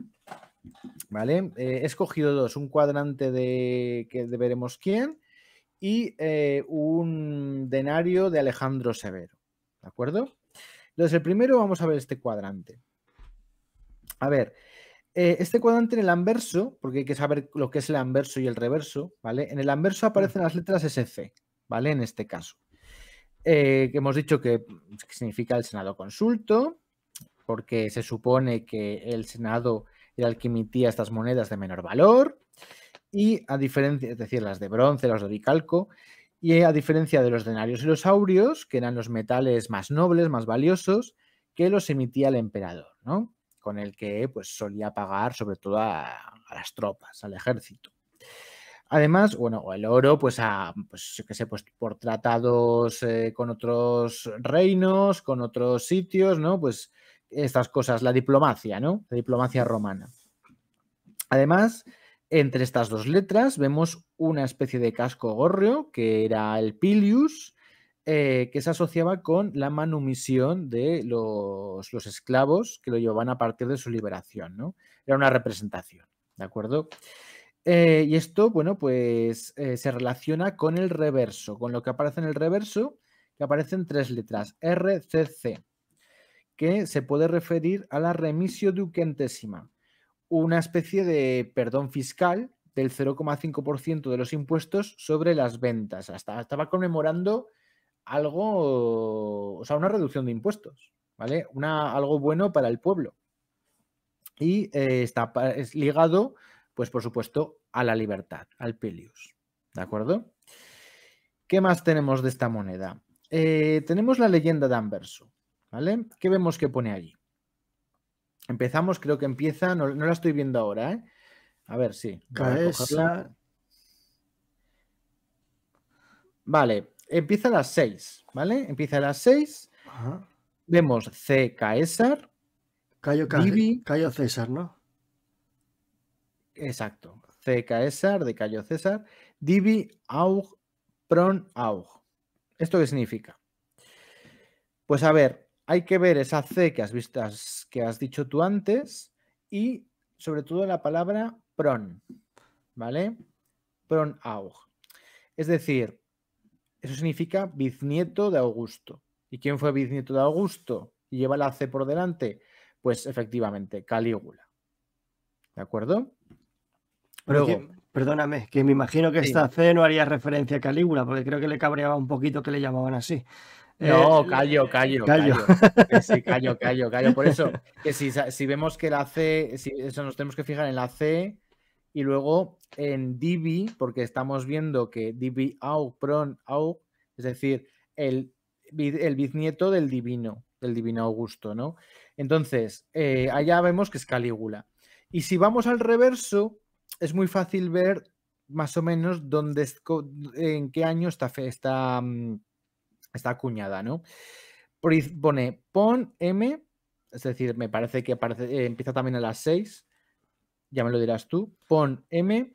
¿Vale? Eh, he escogido dos: un cuadrante de que veremos quién y eh, un denario de Alejandro Severo. ¿De acuerdo? Entonces, el primero vamos a ver este cuadrante. A ver, este cuadrante en el anverso, porque hay que saber lo que es el anverso y el reverso, ¿vale? En el anverso aparecen las letras SC, ¿vale? En este caso. Eh, que hemos dicho que, significa el Senado consulto, porque se supone que el Senado era el que emitía estas monedas de menor valor, y a diferencia, es decir, las de bronce, las de bicalco, y a diferencia de los denarios y los aureos, que eran los metales más nobles, más valiosos, que los emitía el emperador, ¿no? con el que pues, solía pagar sobre todo a las tropas, al ejército. Además, bueno, el oro, pues, ah, pues yo qué sé, pues por tratados eh, con otros reinos, con otros sitios, ¿no? Pues estas cosas, la diplomacia, ¿no? La diplomacia romana. Además, entre estas dos letras vemos una especie de casco gorreo que era el Pilius, eh, que se asociaba con la manumisión de los, los, esclavos que lo llevaban a partir de su liberación, ¿no? Era una representación, ¿de acuerdo? Eh, y esto, bueno, pues eh, se relaciona con el reverso, con lo que aparece en el reverso, que aparecen tres letras, RCC, que se puede referir a la remisio duquentésima, una especie de perdón fiscal del 0,5% de los impuestos sobre las ventas. Hasta estaba conmemorando algo, o sea, una reducción de impuestos, ¿vale? Una, algo bueno para el pueblo. Y eh, está es ligado pues por supuesto a la libertad, al Pelius. ¿De acuerdo? ¿Qué más tenemos de esta moneda? Eh, tenemos la leyenda de Anverso, ¿vale? ¿Qué vemos que pone allí? Empezamos, creo que empieza, no, la estoy viendo ahora, ¿eh? A ver, sí. vale, empieza a las 6, ¿vale? Empieza a las 6. Vemos C. Caesar. Cayo, Cayo César, ¿no? Exacto. C. Caesar, e de Cayo César. E Divi aug pron aug. ¿Esto qué significa? Pues a ver, hay que ver esa C que has, visto, que has dicho tú antes y sobre todo la palabra pron. ¿Vale? Pron aug. Es decir, eso significa bisnieto de Augusto. ¿Y quién fue bisnieto de Augusto? Y lleva la C por delante. Pues efectivamente, Calígula. ¿De acuerdo? perdóname, que me imagino que esta C no haría referencia a Calígula, porque creo que le cabreaba un poquito que le llamaban así. No, eh, callo, callo, callo. callo. Sí, callo, callo, callo. Por eso, que si, vemos que la C, si, eso nos tenemos que fijar en la C y luego en Divi, porque estamos viendo que Divi au, pron au, es decir, el, el bisnieto del divino, del divino Augusto, ¿no? Entonces, eh, allá vemos que es Calígula. Y si vamos al reverso, es muy fácil ver más o menos dónde, en qué año está, está, mm, está acuñada, ¿no? Pone pon M, es decir, me parece que aparece, eh, empieza también a las 6, ya me lo dirás tú, pon M,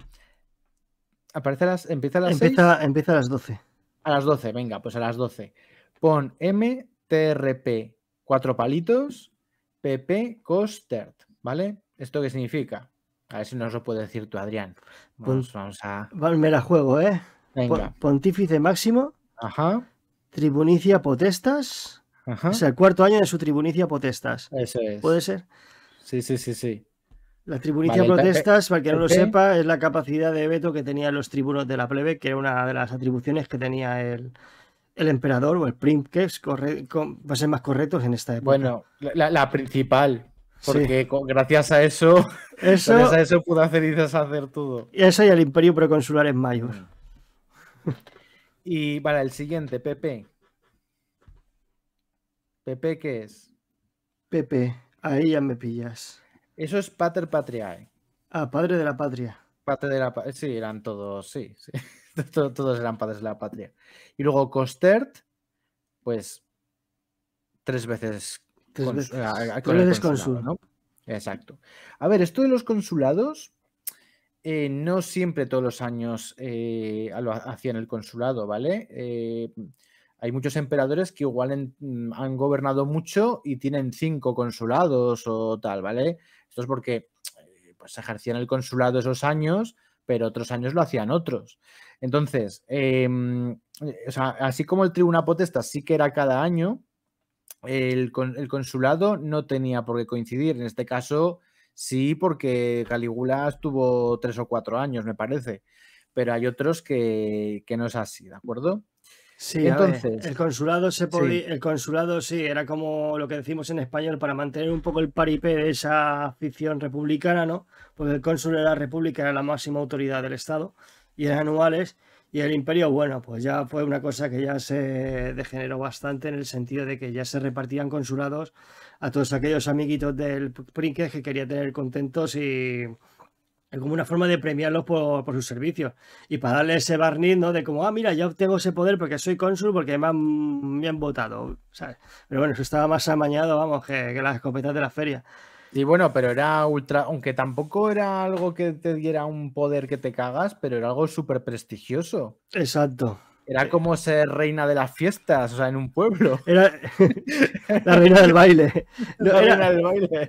aparece empieza a las 6. Empieza a las 12. A las 12, venga, pues a las 12. Pon M, TRP, cuatro palitos, PP, costert, e ¿vale? ¿Esto qué significa? A ver si nos lo puede decir tú, Adrián. Vamos, vamos juego, ¿eh? Venga. Pontífice Máximo. Ajá. Tribunicia Potestas. Ajá. sea, el cuarto año de su Tribunicia Potestas. Eso es. ¿Puede ser? Sí, sí, sí, sí. La tribunicia potestas, protestas, para el que no lo ¿este? sepa, es la capacidad de veto que tenían los tribunos de la plebe, que era una de las atribuciones que tenía el, emperador o el prim, que va a ser más correcto en esta época. Bueno, la, la principal, porque gracias a eso, gracias a eso pudo hacer y deshacer todo. Y eso y el imperio proconsular en mayo. Mm. Y para el siguiente, Pepe. ¿Pepe qué es? Pepe, ahí ya me pillas. Eso es Pater Patriae. ¿eh? Ah, padre de la patria. Padre de la Sí, eran todos, sí. sí. todos eran padres de la patria. Y luego Costert, pues tres veces Exacto. A ver, esto de los consulados, eh, no siempre todos los años eh, lo hacían el consulado, ¿vale? Eh, hay muchos emperadores que igual han gobernado mucho y tienen cinco consulados o tal, ¿vale? Esto es porque pues ejercían el consulado esos años, pero otros años lo hacían otros. Entonces, em, así como el tribunal potesta sí que era cada año, el, el, consulado no tenía por qué coincidir. En este caso, sí, porque Calígula estuvo tres o cuatro años, me parece. Pero hay otros que, que no es así, ¿de acuerdo? Sí, entonces. el consulado se sí. el consulado sí, era como lo que decimos en español, para mantener un poco el paripé de esa afición republicana, ¿no? Porque el cónsul de la República era la máxima autoridad del Estado y eran anuales. Y el imperio, bueno, pues ya fue una cosa que ya se degeneró bastante en el sentido de que ya se repartían consulados a todos aquellos amiguitos del Príncipe que quería tener contentos y como una forma de premiarlos por, sus servicios y para darle ese barniz, ¿no? De como, ah, mira, ya tengo ese poder porque soy cónsul, porque me han, votado, Pero bueno, eso estaba más amañado, vamos, que, que las escopetas de la feria. Y bueno, pero era ultra, aunque tampoco era algo que te diera un poder que te cagas, pero era algo súper prestigioso. Exacto. Era eh. como ser reina de las fiestas, o sea, en un pueblo. Era la reina del baile.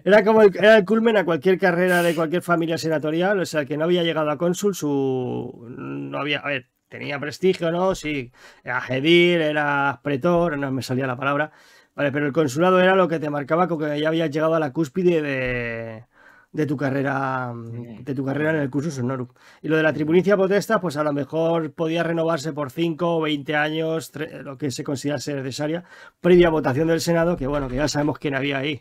era, como el, era el culmen a cualquier carrera de cualquier familia senatorial, o sea, el que no había llegado a cónsul, su no había, a ver, tenía prestigio, ¿no? Sí, era jedir, era pretor, no me salía la palabra. Vale, pero el consulado era lo que te marcaba con que ya habías llegado a la cúspide de, tu carrera de tu carrera en el curso sonoro. Y lo de la tribunicia potestas, pues a lo mejor podía renovarse por 5 o 20 años, lo que se considerase necesaria, previa votación del Senado, que bueno, que ya sabemos quién había ahí.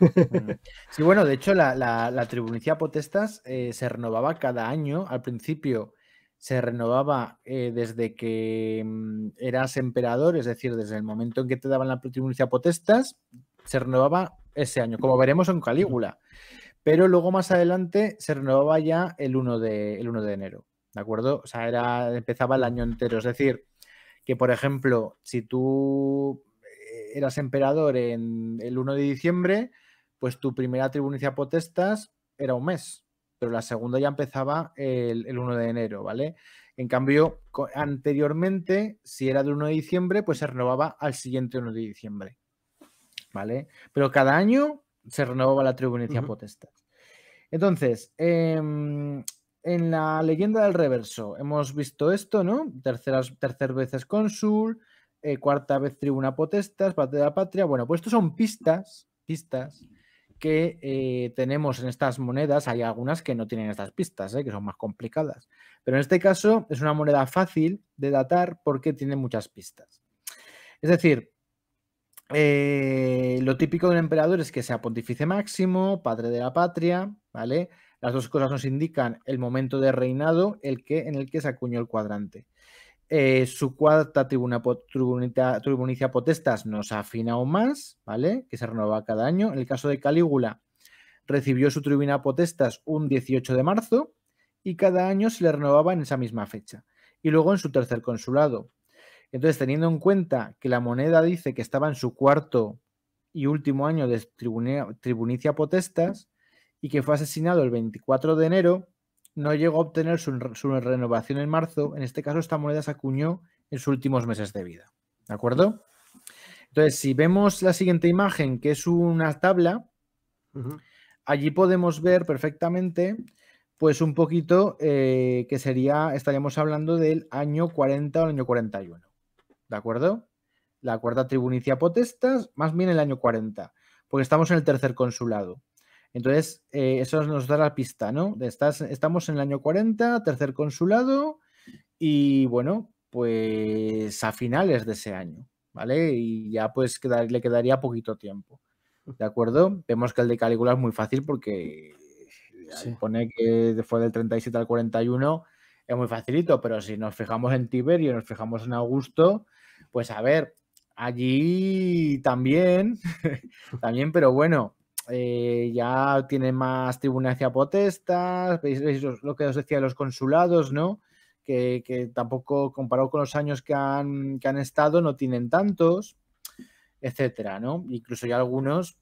Mm. Sí, bueno, de hecho la, la, tribunicia potestas eh, se renovaba cada año al principio se renovaba eh, desde que mm, eras emperador, es decir, desde el momento en que te daban la tribunicia potestas, se renovaba ese año, como veremos en Calígula. Pero luego más adelante se renovaba ya el 1 de, enero, ¿de acuerdo? O sea, empezaba el año entero. Es decir, que por ejemplo, si tú eh, eras emperador en el 1 de diciembre, pues tu primera tribunicia potestas era un mes pero la segunda ya empezaba el, 1 de enero, ¿vale? En cambio, anteriormente, si era del 1 de diciembre, pues se renovaba al siguiente 1 de diciembre, ¿vale? Pero cada año se renovaba la tribunicia potestas. Entonces, em, en la leyenda del reverso hemos visto esto, ¿no? Terceras, tercer veces cónsul, eh, cuarta vez tribuna potestas, parte de la patria. Bueno, pues estos son pistas, pistas que eh, tenemos en estas monedas, hay algunas que no tienen estas pistas, eh, que son más complicadas. Pero en este caso es una moneda fácil de datar porque tiene muchas pistas. Es decir, eh, lo típico de un emperador es que sea pontífice máximo, padre de la patria, ¿vale? Las dos cosas nos indican el momento de reinado el que, en el que se acuñó el cuadrante. Eh, su cuarta tribuna, tribunicia potestas nos afina aún más, ¿vale? Que se renovaba cada año. En el caso de Calígula, recibió su tribuna potestas un 18 de marzo y cada año se le renovaba en esa misma fecha. Y luego en su tercer consulado. Entonces, teniendo en cuenta que la moneda dice que estaba en su cuarto y último año de tribunicia potestas y que fue asesinado el 24 de enero, no llegó a obtener su, renovación en marzo, en este caso esta moneda se acuñó en sus últimos meses de vida. ¿De acuerdo? Entonces, si vemos la siguiente imagen, que es una tabla, allí podemos ver perfectamente, pues un poquito eh, que sería, estaríamos hablando del año 40 o el año 41. ¿De acuerdo? La cuarta tribunicia potestas, más bien el año 40, porque estamos en el tercer consulado. Entonces, eh, eso nos da la pista, ¿no? estamos en el año 40, tercer consulado, y bueno, pues a finales de ese año, ¿vale? Y ya pues le quedaría poquito tiempo, ¿de acuerdo? Vemos que el de Calígula es muy fácil porque se supone que fue del 37 al 41, es muy facilito, pero si nos fijamos en Tiberio, nos fijamos en Augusto, pues a ver, allí también, también, pero bueno, eh, ya tiene más tribunicia potestas, veis lo que os decía de los consulados, ¿no? Que, tampoco, comparado con los años que han, que han estado, no tienen tantos, etcétera, ¿no? Incluso hay algunos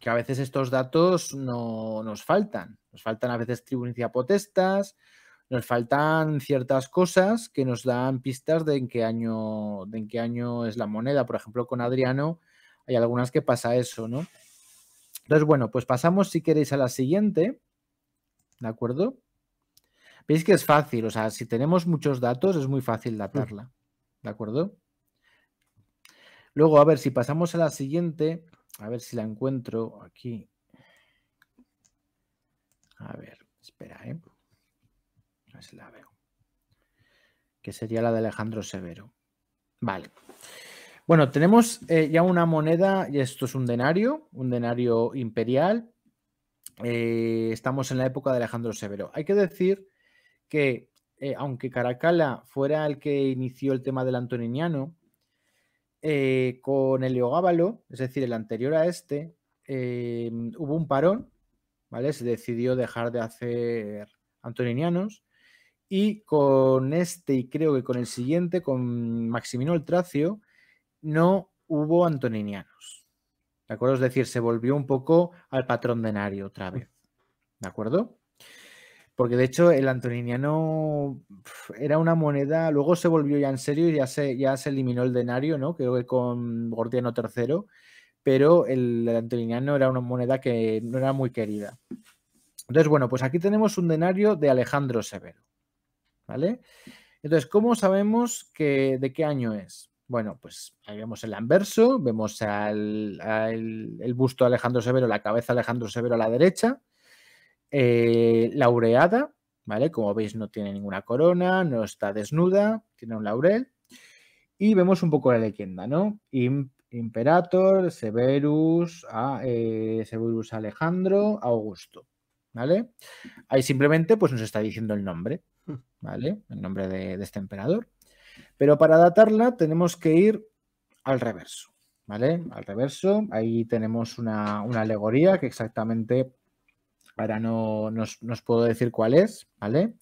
que a veces estos datos no nos faltan. Nos faltan a veces tribunicia potestas, nos faltan ciertas cosas que nos dan pistas de en qué año, de en qué año es la moneda. Por ejemplo, con Adriano hay algunas que pasa eso, ¿no? Entonces, bueno, pues pasamos si queréis a la siguiente. ¿De acuerdo? Veis que es fácil, o sea, si tenemos muchos datos es muy fácil mm. datarla. ¿De acuerdo? Luego, a ver, si pasamos a la siguiente, a ver si la encuentro aquí. A ver, espera, ¿eh? A ver si la veo. Que sería la de Alejandro Severo. Vale. Bueno, tenemos eh, ya una moneda, y esto es un denario, un denario imperial. Eh, estamos en la época de Alejandro Severo. Hay que decir que, eh, aunque Caracalla fuera el que inició el tema del antoniniano, con el Leogábalo es decir, el anterior a este, em, hubo un parón, ¿vale? Se decidió dejar de hacer antoninianos. Y con este, y creo que con el siguiente, con Maximino el Tracio, no hubo antoninianos. ¿De acuerdo? Es decir, se volvió un poco al patrón denario otra vez. ¿De acuerdo? Porque de hecho el antoniniano era una moneda, luego se volvió ya en serio y ya se, ya se eliminó el denario, ¿no? Creo que con Gordiano III, pero el, antoniniano era una moneda que no era muy querida. Entonces, bueno, pues aquí tenemos un denario de Alejandro Severo, ¿vale? Entonces, ¿cómo sabemos que, de qué año es? Bueno, pues ahí vemos el anverso, vemos al, el busto de Alejandro Severo, la cabeza de Alejandro Severo a la derecha, eh, laureada, ¿vale? Como veis no tiene ninguna corona, no está desnuda, tiene un laurel. Y vemos un poco la leyenda, ¿no? Imperator, Severus, eh, Severus Alejandro, Augusto, ¿vale? Ahí simplemente pues nos está diciendo el nombre, hmm. ¿vale? El nombre de este emperador. Pero para datarla tenemos que ir al reverso, ¿vale? Al reverso, ahí tenemos una, alegoría que exactamente ahora no nos, puedo decir cuál es, ¿vale?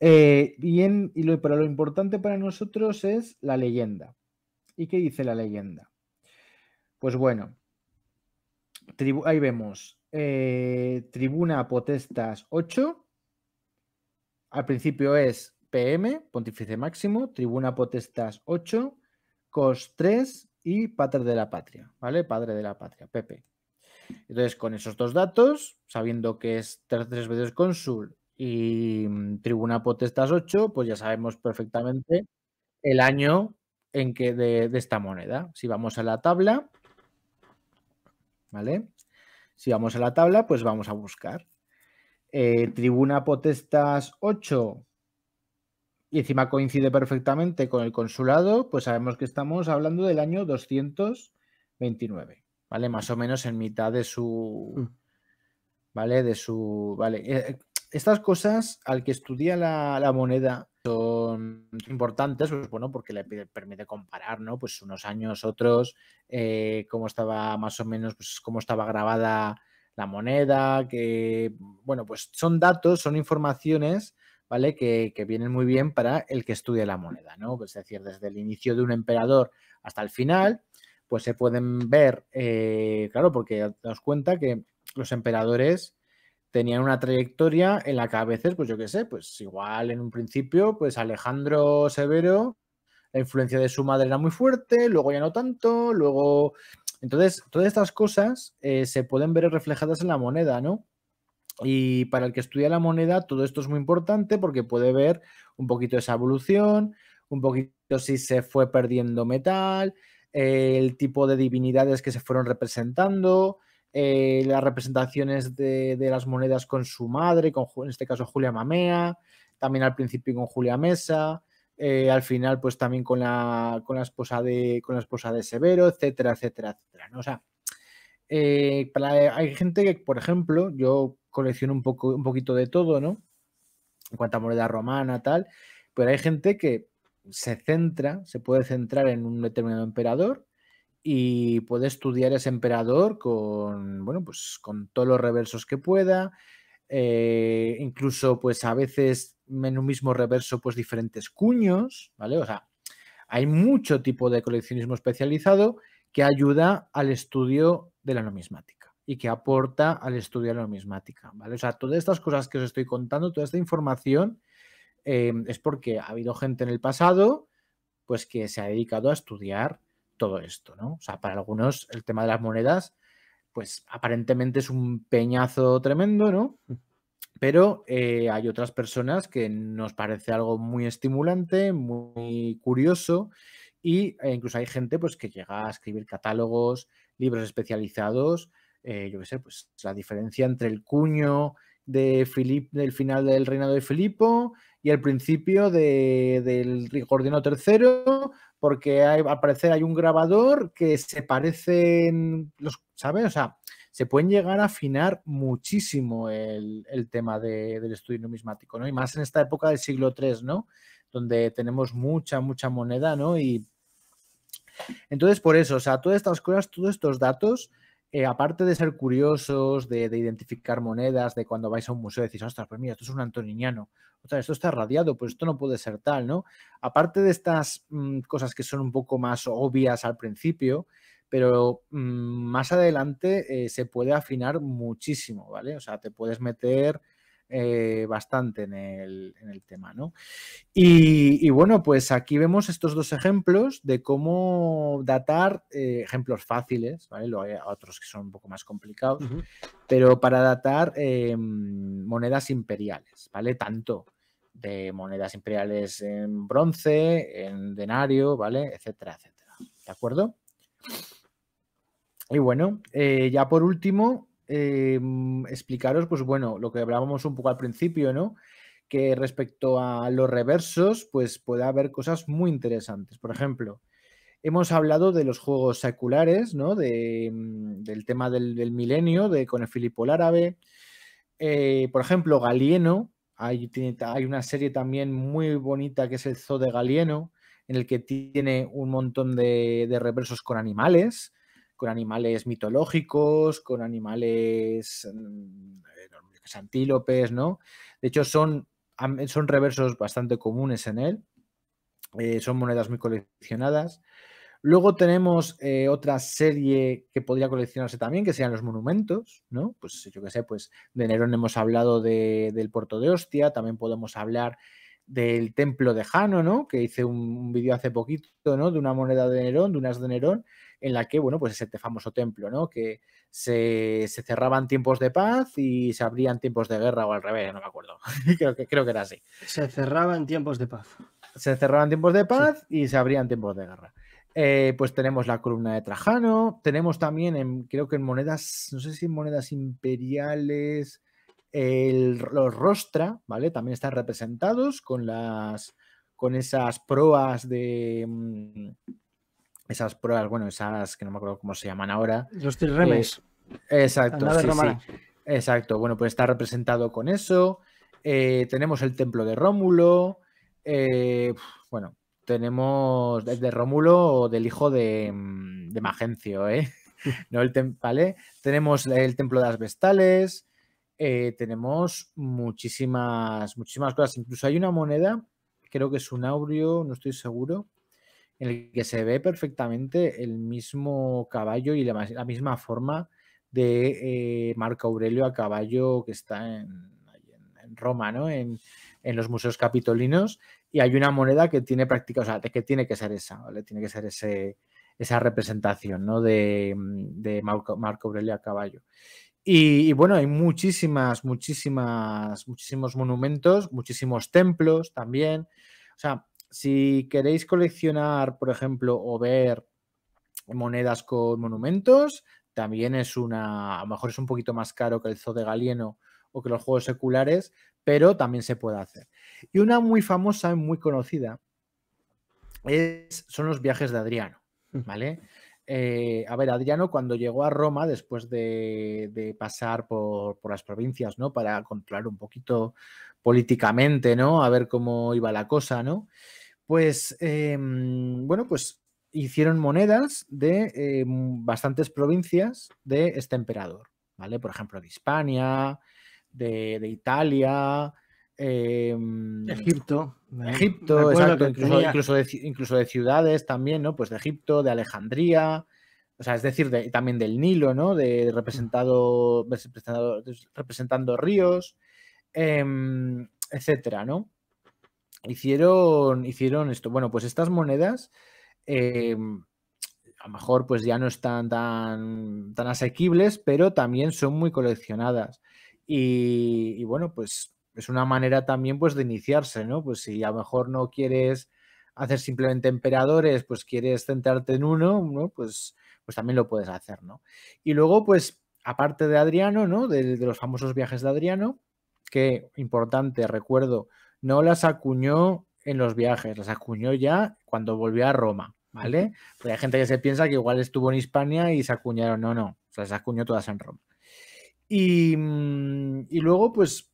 Eh, y, lo, pero lo importante para nosotros es la leyenda. ¿Y qué dice la leyenda? Pues bueno, ahí vemos eh, Tribuna Potestas 8. Al principio es PM, Pontífice Máximo, Tribuna Potestas 8, COS 3 y Padre de la Patria, ¿vale? Padre de la Patria, PP. Entonces, con esos dos datos, sabiendo que es tres veces cónsul y mm, Tribuna Potestas 8, pues ya sabemos perfectamente el año en que de, esta moneda. Si vamos a la tabla, ¿vale? Si vamos a la tabla, pues vamos a buscar. Eh, tribuna Potestas 8, y encima coincide perfectamente con el consulado, pues sabemos que estamos hablando del año 229, ¿vale? Más o menos en mitad de su... Mm. ¿Vale? De su... ¿Vale? Eh, estas cosas al que estudia la, moneda son importantes, pues bueno, porque le permite comparar, ¿no? Pues unos años, otros, eh, cómo estaba más o menos, pues cómo estaba grabada la moneda, que, bueno, pues son datos, son informaciones ¿vale? Que, vienen muy bien para el que estudie la moneda, ¿no? Pues, es decir, desde el inicio de un emperador hasta el final, pues se pueden ver, eh, claro, porque daos cuenta que los emperadores tenían una trayectoria en la que a veces, pues yo qué sé, pues igual en un principio, pues Alejandro Severo, la influencia de su madre era muy fuerte, luego ya no tanto, luego... Entonces, todas estas cosas eh, se pueden ver reflejadas en la moneda, ¿no? Y para el que estudia la moneda, todo esto es muy importante porque puede ver un poquito esa evolución, un poquito si se fue perdiendo metal, el tipo de divinidades que se fueron representando, eh, las representaciones de, las monedas con su madre, con, en este caso Julia Mamea, también al principio con Julia Mesa, eh, al final pues también con la, esposa de, con la esposa de Severo, etcétera, etcétera, etcétera. ¿no? O sea, eh, hay gente que, por ejemplo, yo colección un, poco, un poquito de todo, ¿no? En cuanto a moneda romana, tal. Pero hay gente que se centra, se puede centrar en un determinado emperador y puede estudiar ese emperador con, bueno, pues con todos los reversos que pueda, eh, incluso pues a veces en un mismo reverso pues diferentes cuños, ¿vale? O sea, hay mucho tipo de coleccionismo especializado que ayuda al estudio de la numismática y que aporta al estudio de la numismática. ¿vale? O sea, todas estas cosas que os estoy contando, toda esta información, eh, es porque ha habido gente en el pasado pues, que se ha dedicado a estudiar todo esto. ¿no? O sea, para algunos el tema de las monedas, pues aparentemente es un peñazo tremendo, ¿no? Mm. Pero eh, hay otras personas que nos parece algo muy estimulante, muy curioso, y e incluso hay gente pues, que llega a escribir catálogos, libros especializados eh, yo qué sé, pues la diferencia entre el cuño de del final del reinado de Filipo y el principio del ricordino III, porque hay, al parecer hay un grabador que se parecen, los, ¿sabes? O sea, se pueden llegar a afinar muchísimo el, tema del estudio numismático, ¿no? Y más en esta época del siglo III, ¿no? Donde tenemos mucha, mucha moneda, ¿no? Y entonces, por eso, o sea, todas estas cosas, todos estos datos, eh, aparte de ser curiosos, de, identificar monedas, de cuando vais a un museo decís, ostras, pues mira, esto es un antoniniano, ostras, esto está radiado, pues esto no puede ser tal, ¿no? Aparte de estas mm, cosas que son un poco más obvias al principio, pero mm, más adelante eh, se puede afinar muchísimo, ¿vale? O sea, te puedes meter eh, bastante en el, tema. ¿no? Y, bueno, pues aquí vemos estos dos ejemplos de cómo datar eh, ejemplos fáciles, ¿vale? hay otros que son un poco más complicados, pero para datar eh, monedas imperiales, ¿vale? Tanto de monedas imperiales en bronce, en denario, ¿vale? Etcétera, etcétera. ¿De acuerdo? Y bueno, ya por último, Em, explicaros, pues bueno, lo que hablábamos un poco al principio, ¿no? Que respecto a los reversos, pues puede haber cosas muy interesantes. Por ejemplo, hemos hablado de los juegos seculares, ¿no? Mm, del tema del, milenio, de con el Filipo árabe. Eh, por ejemplo, Galieno. Hay, una serie también muy bonita que es el Zoo de Galieno, en el que tiene un montón de reversos con animales con animales mitológicos, con animales mm, eh, antílopes, ¿no? De hecho, son, son reversos bastante comunes en él. Eh, son monedas muy coleccionadas. Luego tenemos eh, otra serie que podría coleccionarse también, que serían los monumentos, ¿no? Pues yo qué sé, pues de Nerón hemos hablado del puerto de Ostia, también podemos hablar del templo de Jano, ¿no? Que hice un, un vídeo hace poquito, ¿no? De una moneda de Nerón, de unas de Nerón, en la que, bueno, pues ese este famoso templo, ¿no? Que se, cerraban tiempos de paz y se abrían tiempos de guerra o al revés, no me acuerdo. creo, que, creo que era así. Se cerraban tiempos de paz. Se cerraban tiempos de paz y se abrían tiempos de guerra. Eh, pues tenemos la columna de Trajano, tenemos también, creo que en monedas, no sé si en monedas imperiales, el, los rostra, ¿vale? También están representados con las, con esas proas de, mm, esas pruebas, bueno, esas que no me acuerdo cómo se llaman ahora. Los tirremes. exacto, Exacto, bueno, pues está representado con eso. Eh, tenemos el templo de Rómulo. Eh, bueno, tenemos de Rómulo o del hijo de, mm, de Magencio, ¿eh? no el ¿vale? Tenemos el templo de las Vestales. tenemos muchísimas, muchísimas cosas. Incluso hay una moneda, creo que es un aureo, no estoy seguro en el que se ve perfectamente el mismo caballo y la, misma forma de eh, Marco Aurelio a caballo que está en, Roma, ¿no? En, los museos capitolinos, y hay una moneda que tiene práctica, o sea, que tiene que ser esa, Tiene que ser ese, esa representación, ¿no? De, mm, Marco, Aurelio a caballo. Y, bueno, hay muchísimas, muchísimas, muchísimos monumentos, muchísimos templos también. O sea, si queréis coleccionar, por ejemplo, o ver monedas con monumentos, también es una, a lo mejor es un poquito más caro que el zoo de Galieno o que los juegos seculares, pero también se puede hacer. Y una muy famosa y muy conocida es, son los viajes de Adriano, mm. ¿vale? Eh, a ver, Adriano cuando llegó a Roma, después de, pasar por, las provincias, ¿no? Para controlar un poquito políticamente, ¿no? A ver cómo iba la cosa, ¿no? Pues, em, bueno, pues hicieron monedas de em, bastantes provincias de este emperador, ¿vale? Por ejemplo, de Hispania, de, Italia, em, Egipto. De, Egipto, incluso, de, ciudades también, ¿no? Pues de Egipto, de Alejandría, o sea, es decir, también del Nilo, ¿no? De representado, representando ríos, etcétera, ¿no? hicieron, hicieron esto. Bueno, pues estas monedas em, a lo mejor pues ya no están tan, tan asequibles, pero también son muy coleccionadas. Y, bueno, pues es una manera también pues de iniciarse, ¿no? Pues si a lo mejor no quieres hacer simplemente emperadores, pues quieres centrarte en uno, Pues, pues también lo puedes hacer, ¿no? Y luego, pues, aparte de Adriano, ¿no? De, de los famosos viajes de Adriano, que importante, recuerdo, no las acuñó en los viajes, las acuñó ya cuando volvió a Roma, ¿vale? Porque hay gente que se piensa que igual estuvo en Hispania y se acuñaron, no, no, se las acuñó todas en Roma. Mm, y, luego, pues,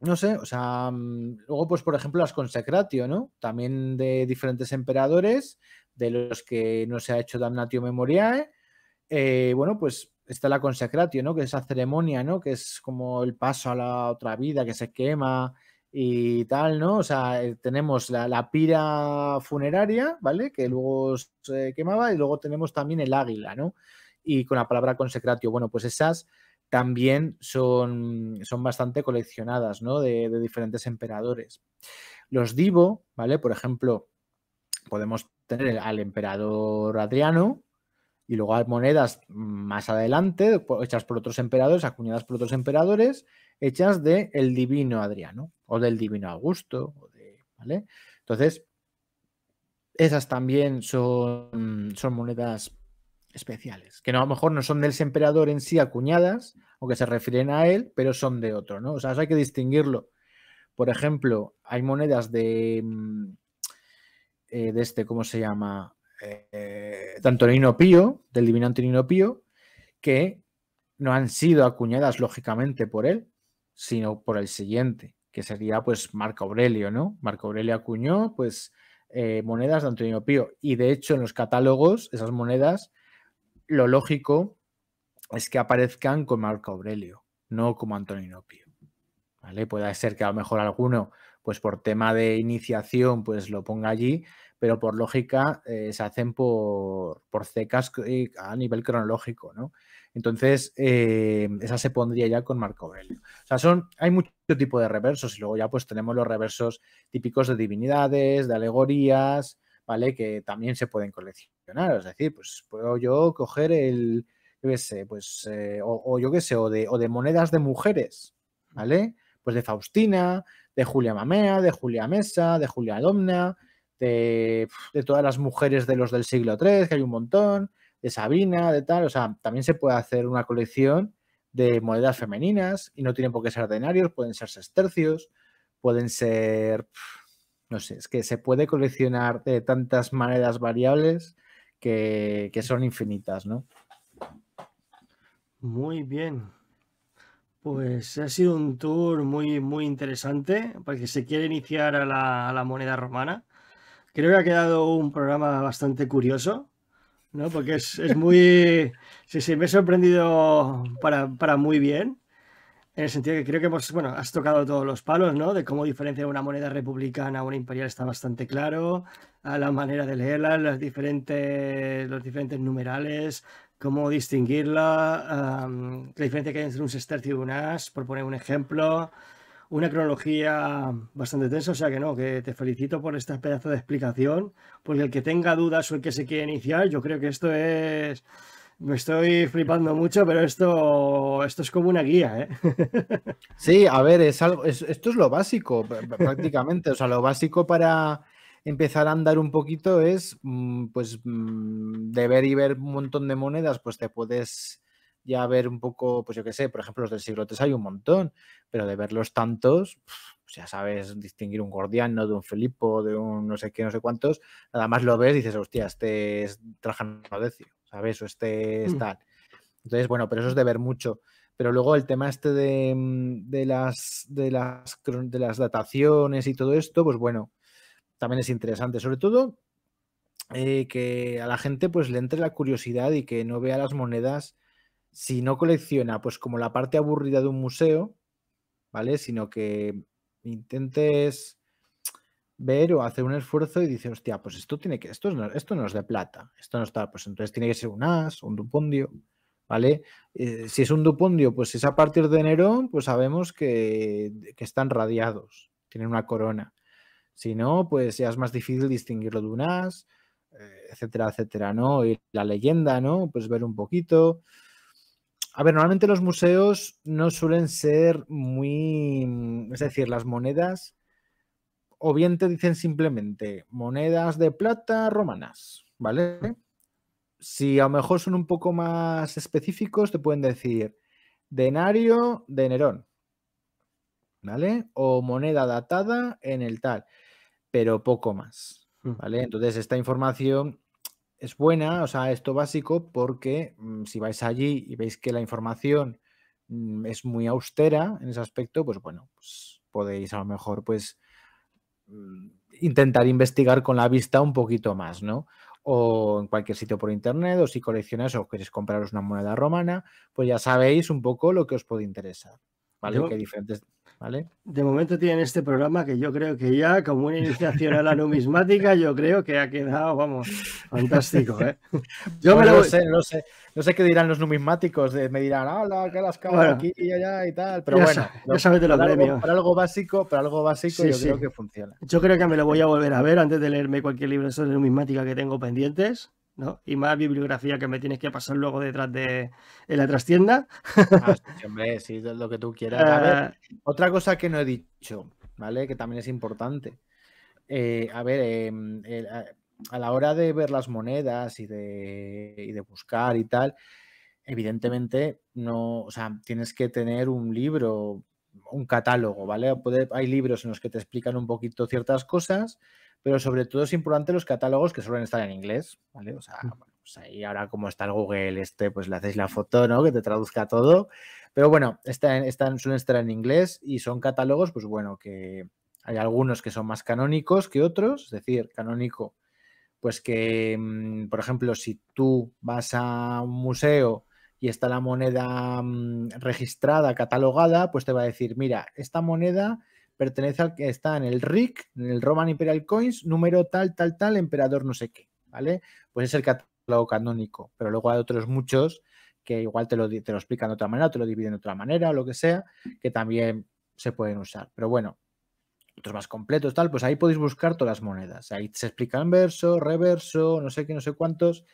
no sé, o sea, mm, luego, pues, por ejemplo, las consecratio, ¿no? También de diferentes emperadores, de los que no se ha hecho damnatio memoriae. Eh, bueno, pues está la consecratio, ¿no? Que es esa ceremonia, ¿no? Que es como el paso a la otra vida, que se quema, y tal, ¿no? O sea, eh, tenemos la, pira funeraria, ¿vale? Que luego se quemaba y luego tenemos también el águila, ¿no? Y con la palabra consecratio. Bueno, pues esas también son, son bastante coleccionadas, ¿no? De, de diferentes emperadores. Los divo, ¿vale? Por ejemplo, podemos tener al emperador Adriano, y luego hay monedas más adelante, hechas por otros emperadores, acuñadas por otros emperadores, hechas de divino Adriano, o del divino Augusto, de, ¿vale? Entonces, esas también son, son monedas especiales, que no, a lo mejor no son del emperador en sí acuñadas, o que se refieren a él, pero son de otro, ¿no? O sea, eso hay que distinguirlo. Por ejemplo, hay monedas de, mm, eh, de este, ¿cómo se llama? de eh, Antonino Pío, del divino Antonino Pío, que no han sido acuñadas lógicamente por él, sino por el siguiente, que sería pues Marco Aurelio, ¿no? Marco Aurelio acuñó pues eh, monedas de Antonino Pío y de hecho en los catálogos esas monedas lo lógico es que aparezcan con Marco Aurelio, no como Antonino Pío. ¿Vale? Puede ser que a lo mejor alguno pues por tema de iniciación pues lo ponga allí, pero por lógica eh, se hacen por, por a nivel cronológico, ¿no? Entonces, eh, esa se pondría ya con Marco Aurelio. O sea, son, hay mucho tipo de reversos y luego ya pues tenemos los reversos típicos de divinidades, de alegorías, ¿vale? Que también se pueden coleccionar, es decir, pues puedo yo coger el, qué sé, pues, eh, o, yo qué sé, o de, o de monedas de mujeres, ¿vale? Pues de Faustina, de Julia Mamea, de Julia Mesa, de Julia Domna, de, todas las mujeres de los del siglo III, que hay un montón, de Sabina, de tal. O sea, también se puede hacer una colección de monedas femeninas y no tienen por qué ser denarios, pueden ser sestercios, pueden ser, no sé, es que se puede coleccionar de tantas maneras variables que, son infinitas, ¿no? Muy bien. Pues ha sido un tour muy, muy interesante para que se quiere iniciar a la moneda romana. Creo que ha quedado un programa bastante curioso, ¿no? Porque es, muy... Sí, sí, me he sorprendido para, muy bien, en el sentido que creo que hemos, bueno, has tocado todos los palos, ¿no? De cómo diferencia una moneda republicana a una imperial está bastante claro, a la manera de leerla, las diferentes, los diferentes numerales, cómo distinguirla, la diferencia que hay entre un sestercio y un por poner un ejemplo una cronología bastante tensa, o sea que no, que te felicito por este pedazo de explicación, porque el que tenga dudas o el que se quiera iniciar, yo creo que esto es... Me estoy flipando mucho, pero esto, esto es como una guía, ¿eh? Sí, a ver, es algo, esto es lo básico, prácticamente. O sea, lo básico para empezar a andar un poquito es, mm, pues, mm, de ver y ver un montón de monedas, pues te puedes ya ver un poco, pues yo qué sé, por ejemplo, los del siglo III hay un montón, pero de verlos tantos, pues ya sabes distinguir un Gordiano de un Filipo, de un no sé qué, no sé cuántos, nada más lo ves y dices, hostia, este es Trajano Decio, ¿sabes? O este es mm. tal. Entonces, bueno, pero eso es de ver mucho. Pero luego el tema este de, mm, de, las, de, las, de las dataciones y todo esto, pues bueno, también es interesante. Sobre todo eh, que a la gente pues le entre la curiosidad y que no vea las monedas si no colecciona, pues como la parte aburrida de un museo, ¿vale? Sino que intentes ver o hacer un esfuerzo y dices, hostia, pues esto tiene que, esto no, esto no es de plata, esto no está, pues entonces tiene que ser un as, un dupondio, ¿vale? Eh, si es un dupondio, pues si es a partir de enero, pues sabemos que, que están radiados, tienen una corona. Si no, pues ya es más difícil distinguirlo de un as, eh, etcétera, etcétera, ¿no? Y la leyenda, ¿no? Pues ver un poquito, a ver, normalmente los museos no suelen ser muy. Es decir, las monedas. O bien te dicen simplemente monedas de plata romanas, ¿vale? Si a lo mejor son un poco más específicos, te pueden decir denario de Nerón, ¿vale? O moneda datada en el tal, pero poco más, hmm. ¿vale? Entonces, esta información es buena, o sea, esto básico, porque mm, si vais allí y veis que la información mm, es muy austera en ese aspecto, pues bueno, pues podéis a lo mejor pues mm, intentar investigar con la vista un poquito más, ¿no? O en cualquier sitio por internet, o si coleccionáis o queréis compraros una moneda romana, pues ya sabéis un poco lo que os puede interesar, ¿vale? que diferentes... De momento tienen este programa que yo creo que ya, como una iniciación a la numismática, yo creo que ha quedado, vamos, fantástico, ¿eh? Yo no sé, no sé, qué dirán los numismáticos, me dirán, hola, que las cago aquí y allá y tal, pero bueno, para, algo, básico, para algo básico yo creo que funciona. Yo creo que me lo voy a volver a ver antes de leerme cualquier libro sobre numismática que tengo pendientes. Y más bibliografía que me tienes que pasar luego detrás de la trastienda. Ah, sí, lo que tú quieras. Ah. otra cosa que no he dicho, ¿vale? Que también es importante. Eh, a ver, em, a la hora de ver las monedas y de, y de buscar y tal, evidentemente no, o sea, tienes que tener un libro, un catálogo, ¿vale? hay libros en los que te explican un poquito ciertas cosas pero sobre todo es importante los catálogos que suelen estar en inglés, ¿vale? O sea, pues ahí ahora como está el Google este, pues le hacéis la foto, ¿no? Que te traduzca todo, pero bueno, suelen estar en inglés y son catálogos, pues bueno, que hay algunos que son más canónicos que otros, es decir, canónico, pues que, mm, por ejemplo, si tú vas a un museo y está la moneda mm, registrada, catalogada, pues te va a decir, mira, esta moneda pertenece al que está en el RIC, en el Roman Imperial Coins, número tal, tal, tal, emperador no sé qué, ¿vale? Pues es el catálogo canónico, pero luego hay otros muchos que igual te lo, te lo explican de otra manera, te lo dividen de otra manera o lo que sea, que también se pueden usar. Pero bueno, otros más completos, tal, pues ahí podéis buscar todas las monedas. Ahí se explica en verso, reverso, no sé qué, no sé cuántos.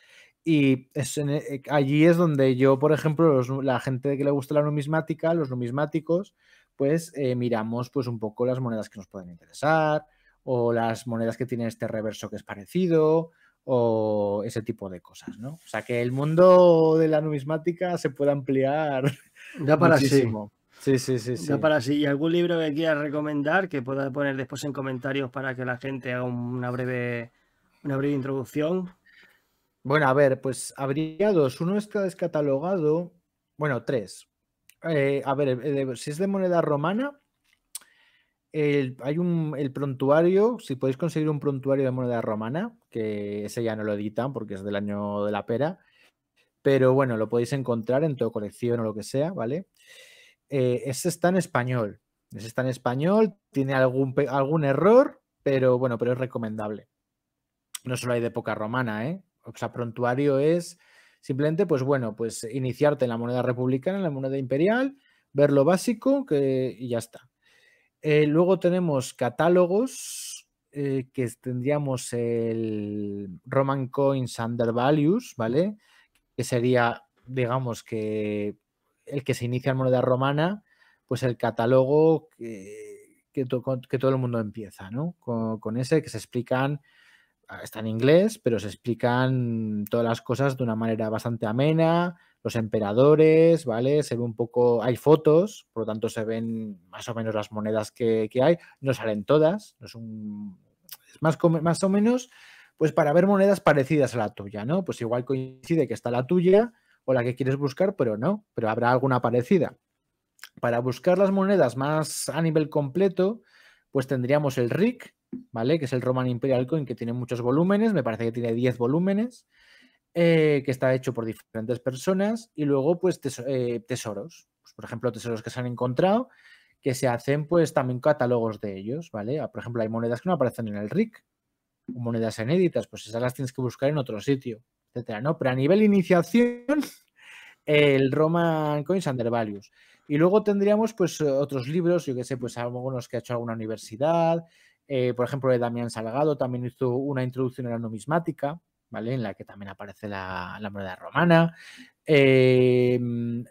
Y eh, allí es donde yo, por ejemplo, la gente que le gusta la numismática, los numismáticos, pues miramos pues un poco las monedas que nos pueden interesar o las monedas que tienen este reverso que es parecido o ese tipo de cosas, ¿no? O sea que el mundo de la numismática se puede ampliar ya para Sí, sí, sí, sí. para sí. ¿Y algún libro que quieras recomendar que pueda poner después en comentarios para que la gente haga una breve, una breve introducción? Bueno, a ver, pues habría dos. Uno está descatalogado, bueno, tres. Eh, a ver, eh, eh, si es de moneda romana, hay un el prontuario, si podéis conseguir un prontuario de moneda romana, que ese ya no lo editan porque es del año de la pera, pero bueno, lo podéis encontrar en tu colección o lo que sea, ¿vale? ese está en español, ese está en español, tiene algún, algún error, pero bueno, pero es recomendable. No solo hay de época romana, ¿eh? O sea, prontuario es Simplemente, pues bueno, pues iniciarte en la moneda republicana, en la moneda imperial, ver lo básico que, y ya está. Eh, luego tenemos catálogos, eh, que tendríamos el Roman Coins Under Values, ¿vale? Que sería, digamos, que el que se inicia en moneda romana, pues el catálogo que, todo el mundo empieza, ¿no? con, ese que se explican Ah, está en inglés, pero se explican todas las cosas de una manera bastante amena, los emperadores, ¿vale? Se ve un poco, hay fotos, por lo tanto se ven más o menos las monedas que, hay, no salen todas, es más, más o menos, pues para ver monedas parecidas a la tuya, ¿no? Pues igual coincide que está la tuya o la que quieres buscar, pero no, pero habrá alguna parecida. Para buscar las monedas más a nivel completo, pues tendríamos el RIC, ¿vale? Que es el Roman Imperial Coin, que tiene muchos volúmenes, me parece que tiene 10 volúmenes, eh, que está hecho por diferentes personas, y luego, pues, eh, tesoros. Pues, por ejemplo, tesoros que se han encontrado, que se hacen, pues, también catálogos de ellos, ¿vale? Ah, por ejemplo, hay monedas que no aparecen en el RIC, monedas inéditas, pues esas las tienes que buscar en otro sitio, etcétera, ¿no? Pero a nivel iniciación, el Roman Coins undervalues. Y luego tendríamos, pues, otros libros, yo que sé, pues, algunos que ha hecho alguna universidad, eh, por ejemplo, de Damián Salgado también hizo una introducción a la numismática, En la que también aparece la, moneda romana. Em,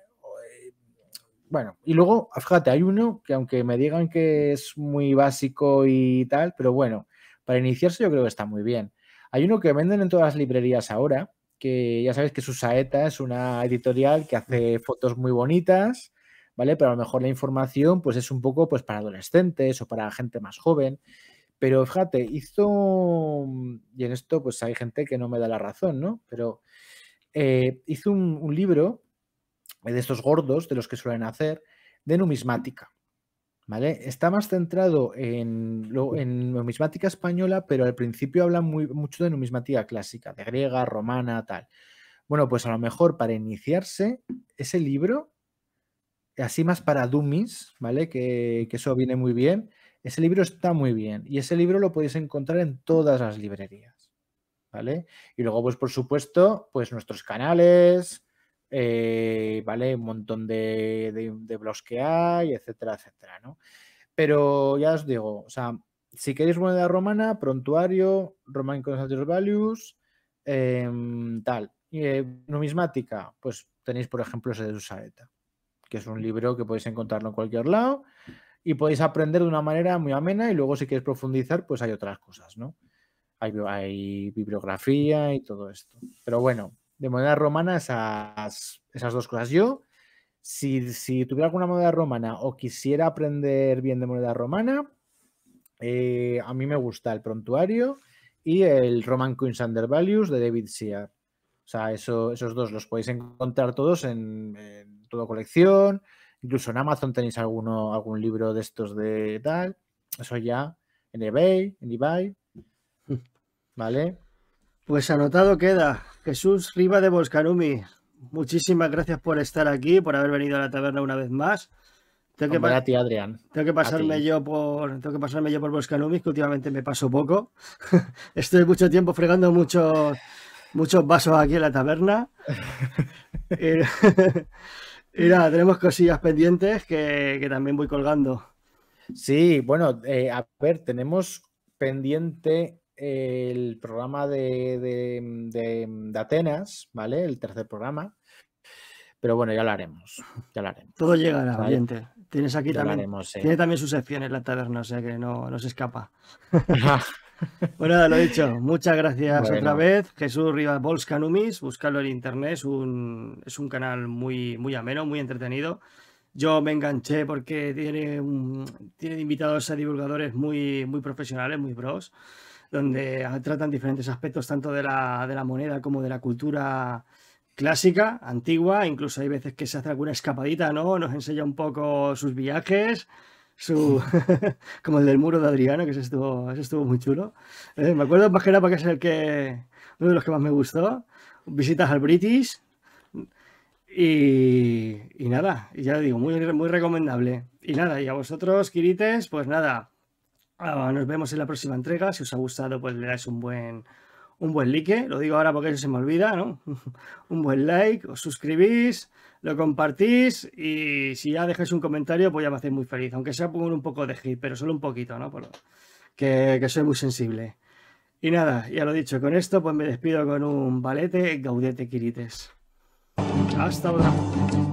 bueno, y luego, fíjate, hay uno que aunque me digan que es muy básico y tal, pero bueno, para iniciarse yo creo que está muy bien. Hay uno que venden en todas las librerías ahora, que ya sabéis que Susaeta es una editorial que hace fotos muy bonitas pero a lo mejor la información pues es un poco pues para adolescentes o para gente más joven. Pero fíjate, hizo, y en esto pues hay gente que no me da la razón, ¿no? Pero eh, hizo un, libro eh, de estos gordos, de los que suelen hacer, de numismática, ¿vale? Está más centrado en, numismática española, pero al principio habla muy, mucho de numismática clásica, de griega, romana, tal. Bueno, pues a lo mejor para iniciarse ese libro así más para dummies, ¿vale? Que, eso viene muy bien. Ese libro está muy bien y ese libro lo podéis encontrar en todas las librerías, ¿vale? Y luego, pues por supuesto, pues nuestros canales, eh, ¿vale? Un montón de, blogs que hay, etcétera, etcétera, ¿no? Pero ya os digo, o sea, si queréis moneda romana, prontuario, Roman de Values, tal. Eh, numismática, pues tenéis, por ejemplo, ese de Usaeta que es un libro que podéis encontrarlo en cualquier lado y podéis aprender de una manera muy amena y luego si queréis profundizar, pues hay otras cosas, ¿no? Hay, bibliografía y todo esto. Pero bueno, de moneda romana esas, esas dos cosas. Yo, si, tuviera alguna moneda romana o quisiera aprender bien de moneda romana, eh, a mí me gusta el prontuario y el Roman Coins Under Values de David Sear. O sea, esos dos los podéis encontrar todos en todo colección, incluso en Amazon tenéis alguno, algún libro de estos de tal, eso ya, en eBay, en eBay, ¿vale? Pues anotado queda. Jesús Riva de Boscanumi muchísimas gracias por estar aquí, por haber venido a la taberna una vez más. Tengo que, a ti, Adrián. Tengo que pasarme yo por. Tengo que pasarme yo por que últimamente me paso poco. Estoy mucho tiempo fregando muchos, muchos vasos aquí en la taberna. Eh, y nada, tenemos cosillas pendientes que, también voy colgando. Sí, bueno, eh, a ver, tenemos pendiente eh, el programa de, Atenas, ¿vale? El tercer programa. Pero bueno, ya lo haremos. Ya lo haremos. Todo llegará, ¿vale? Valiente. Tienes aquí también. Tiene también sus secciones la taberna, o sea que no, no se escapa. Bueno, pues lo dicho, muchas gracias otra vez. Jesús Rivas Volska buscarlo en internet, es un, es un canal muy, muy ameno, muy entretenido. Yo me enganché porque tiene, tiene invitados a divulgadores muy, muy profesionales, muy pros, donde tratan diferentes aspectos tanto de la, de la moneda como de la cultura clásica, antigua, incluso hay veces que se hace alguna escapadita, ¿no? Nos enseña un poco sus viajes, como el del muro de Adriano, que ese estuvo, estuvo muy chulo. Eh, me acuerdo más que era porque es el que, uno de los que más me gustó. Visitas al British y, y nada, ya ya digo, muy, muy recomendable. Y nada, y a vosotros, Kirites, pues nada, ah, nos vemos en la próxima entrega. Si os ha gustado, pues le dais un buen un buen like, lo digo ahora porque eso se me olvida, ¿no? un buen like, os suscribís, lo compartís y si ya dejáis un comentario, pues ya me hacéis muy feliz, aunque sea por un poco de hit, pero solo un poquito, ¿no? Por, que, que soy muy sensible. Y nada, ya lo dicho, con esto pues me despido con un balete gaudete quirites. Hasta ahora.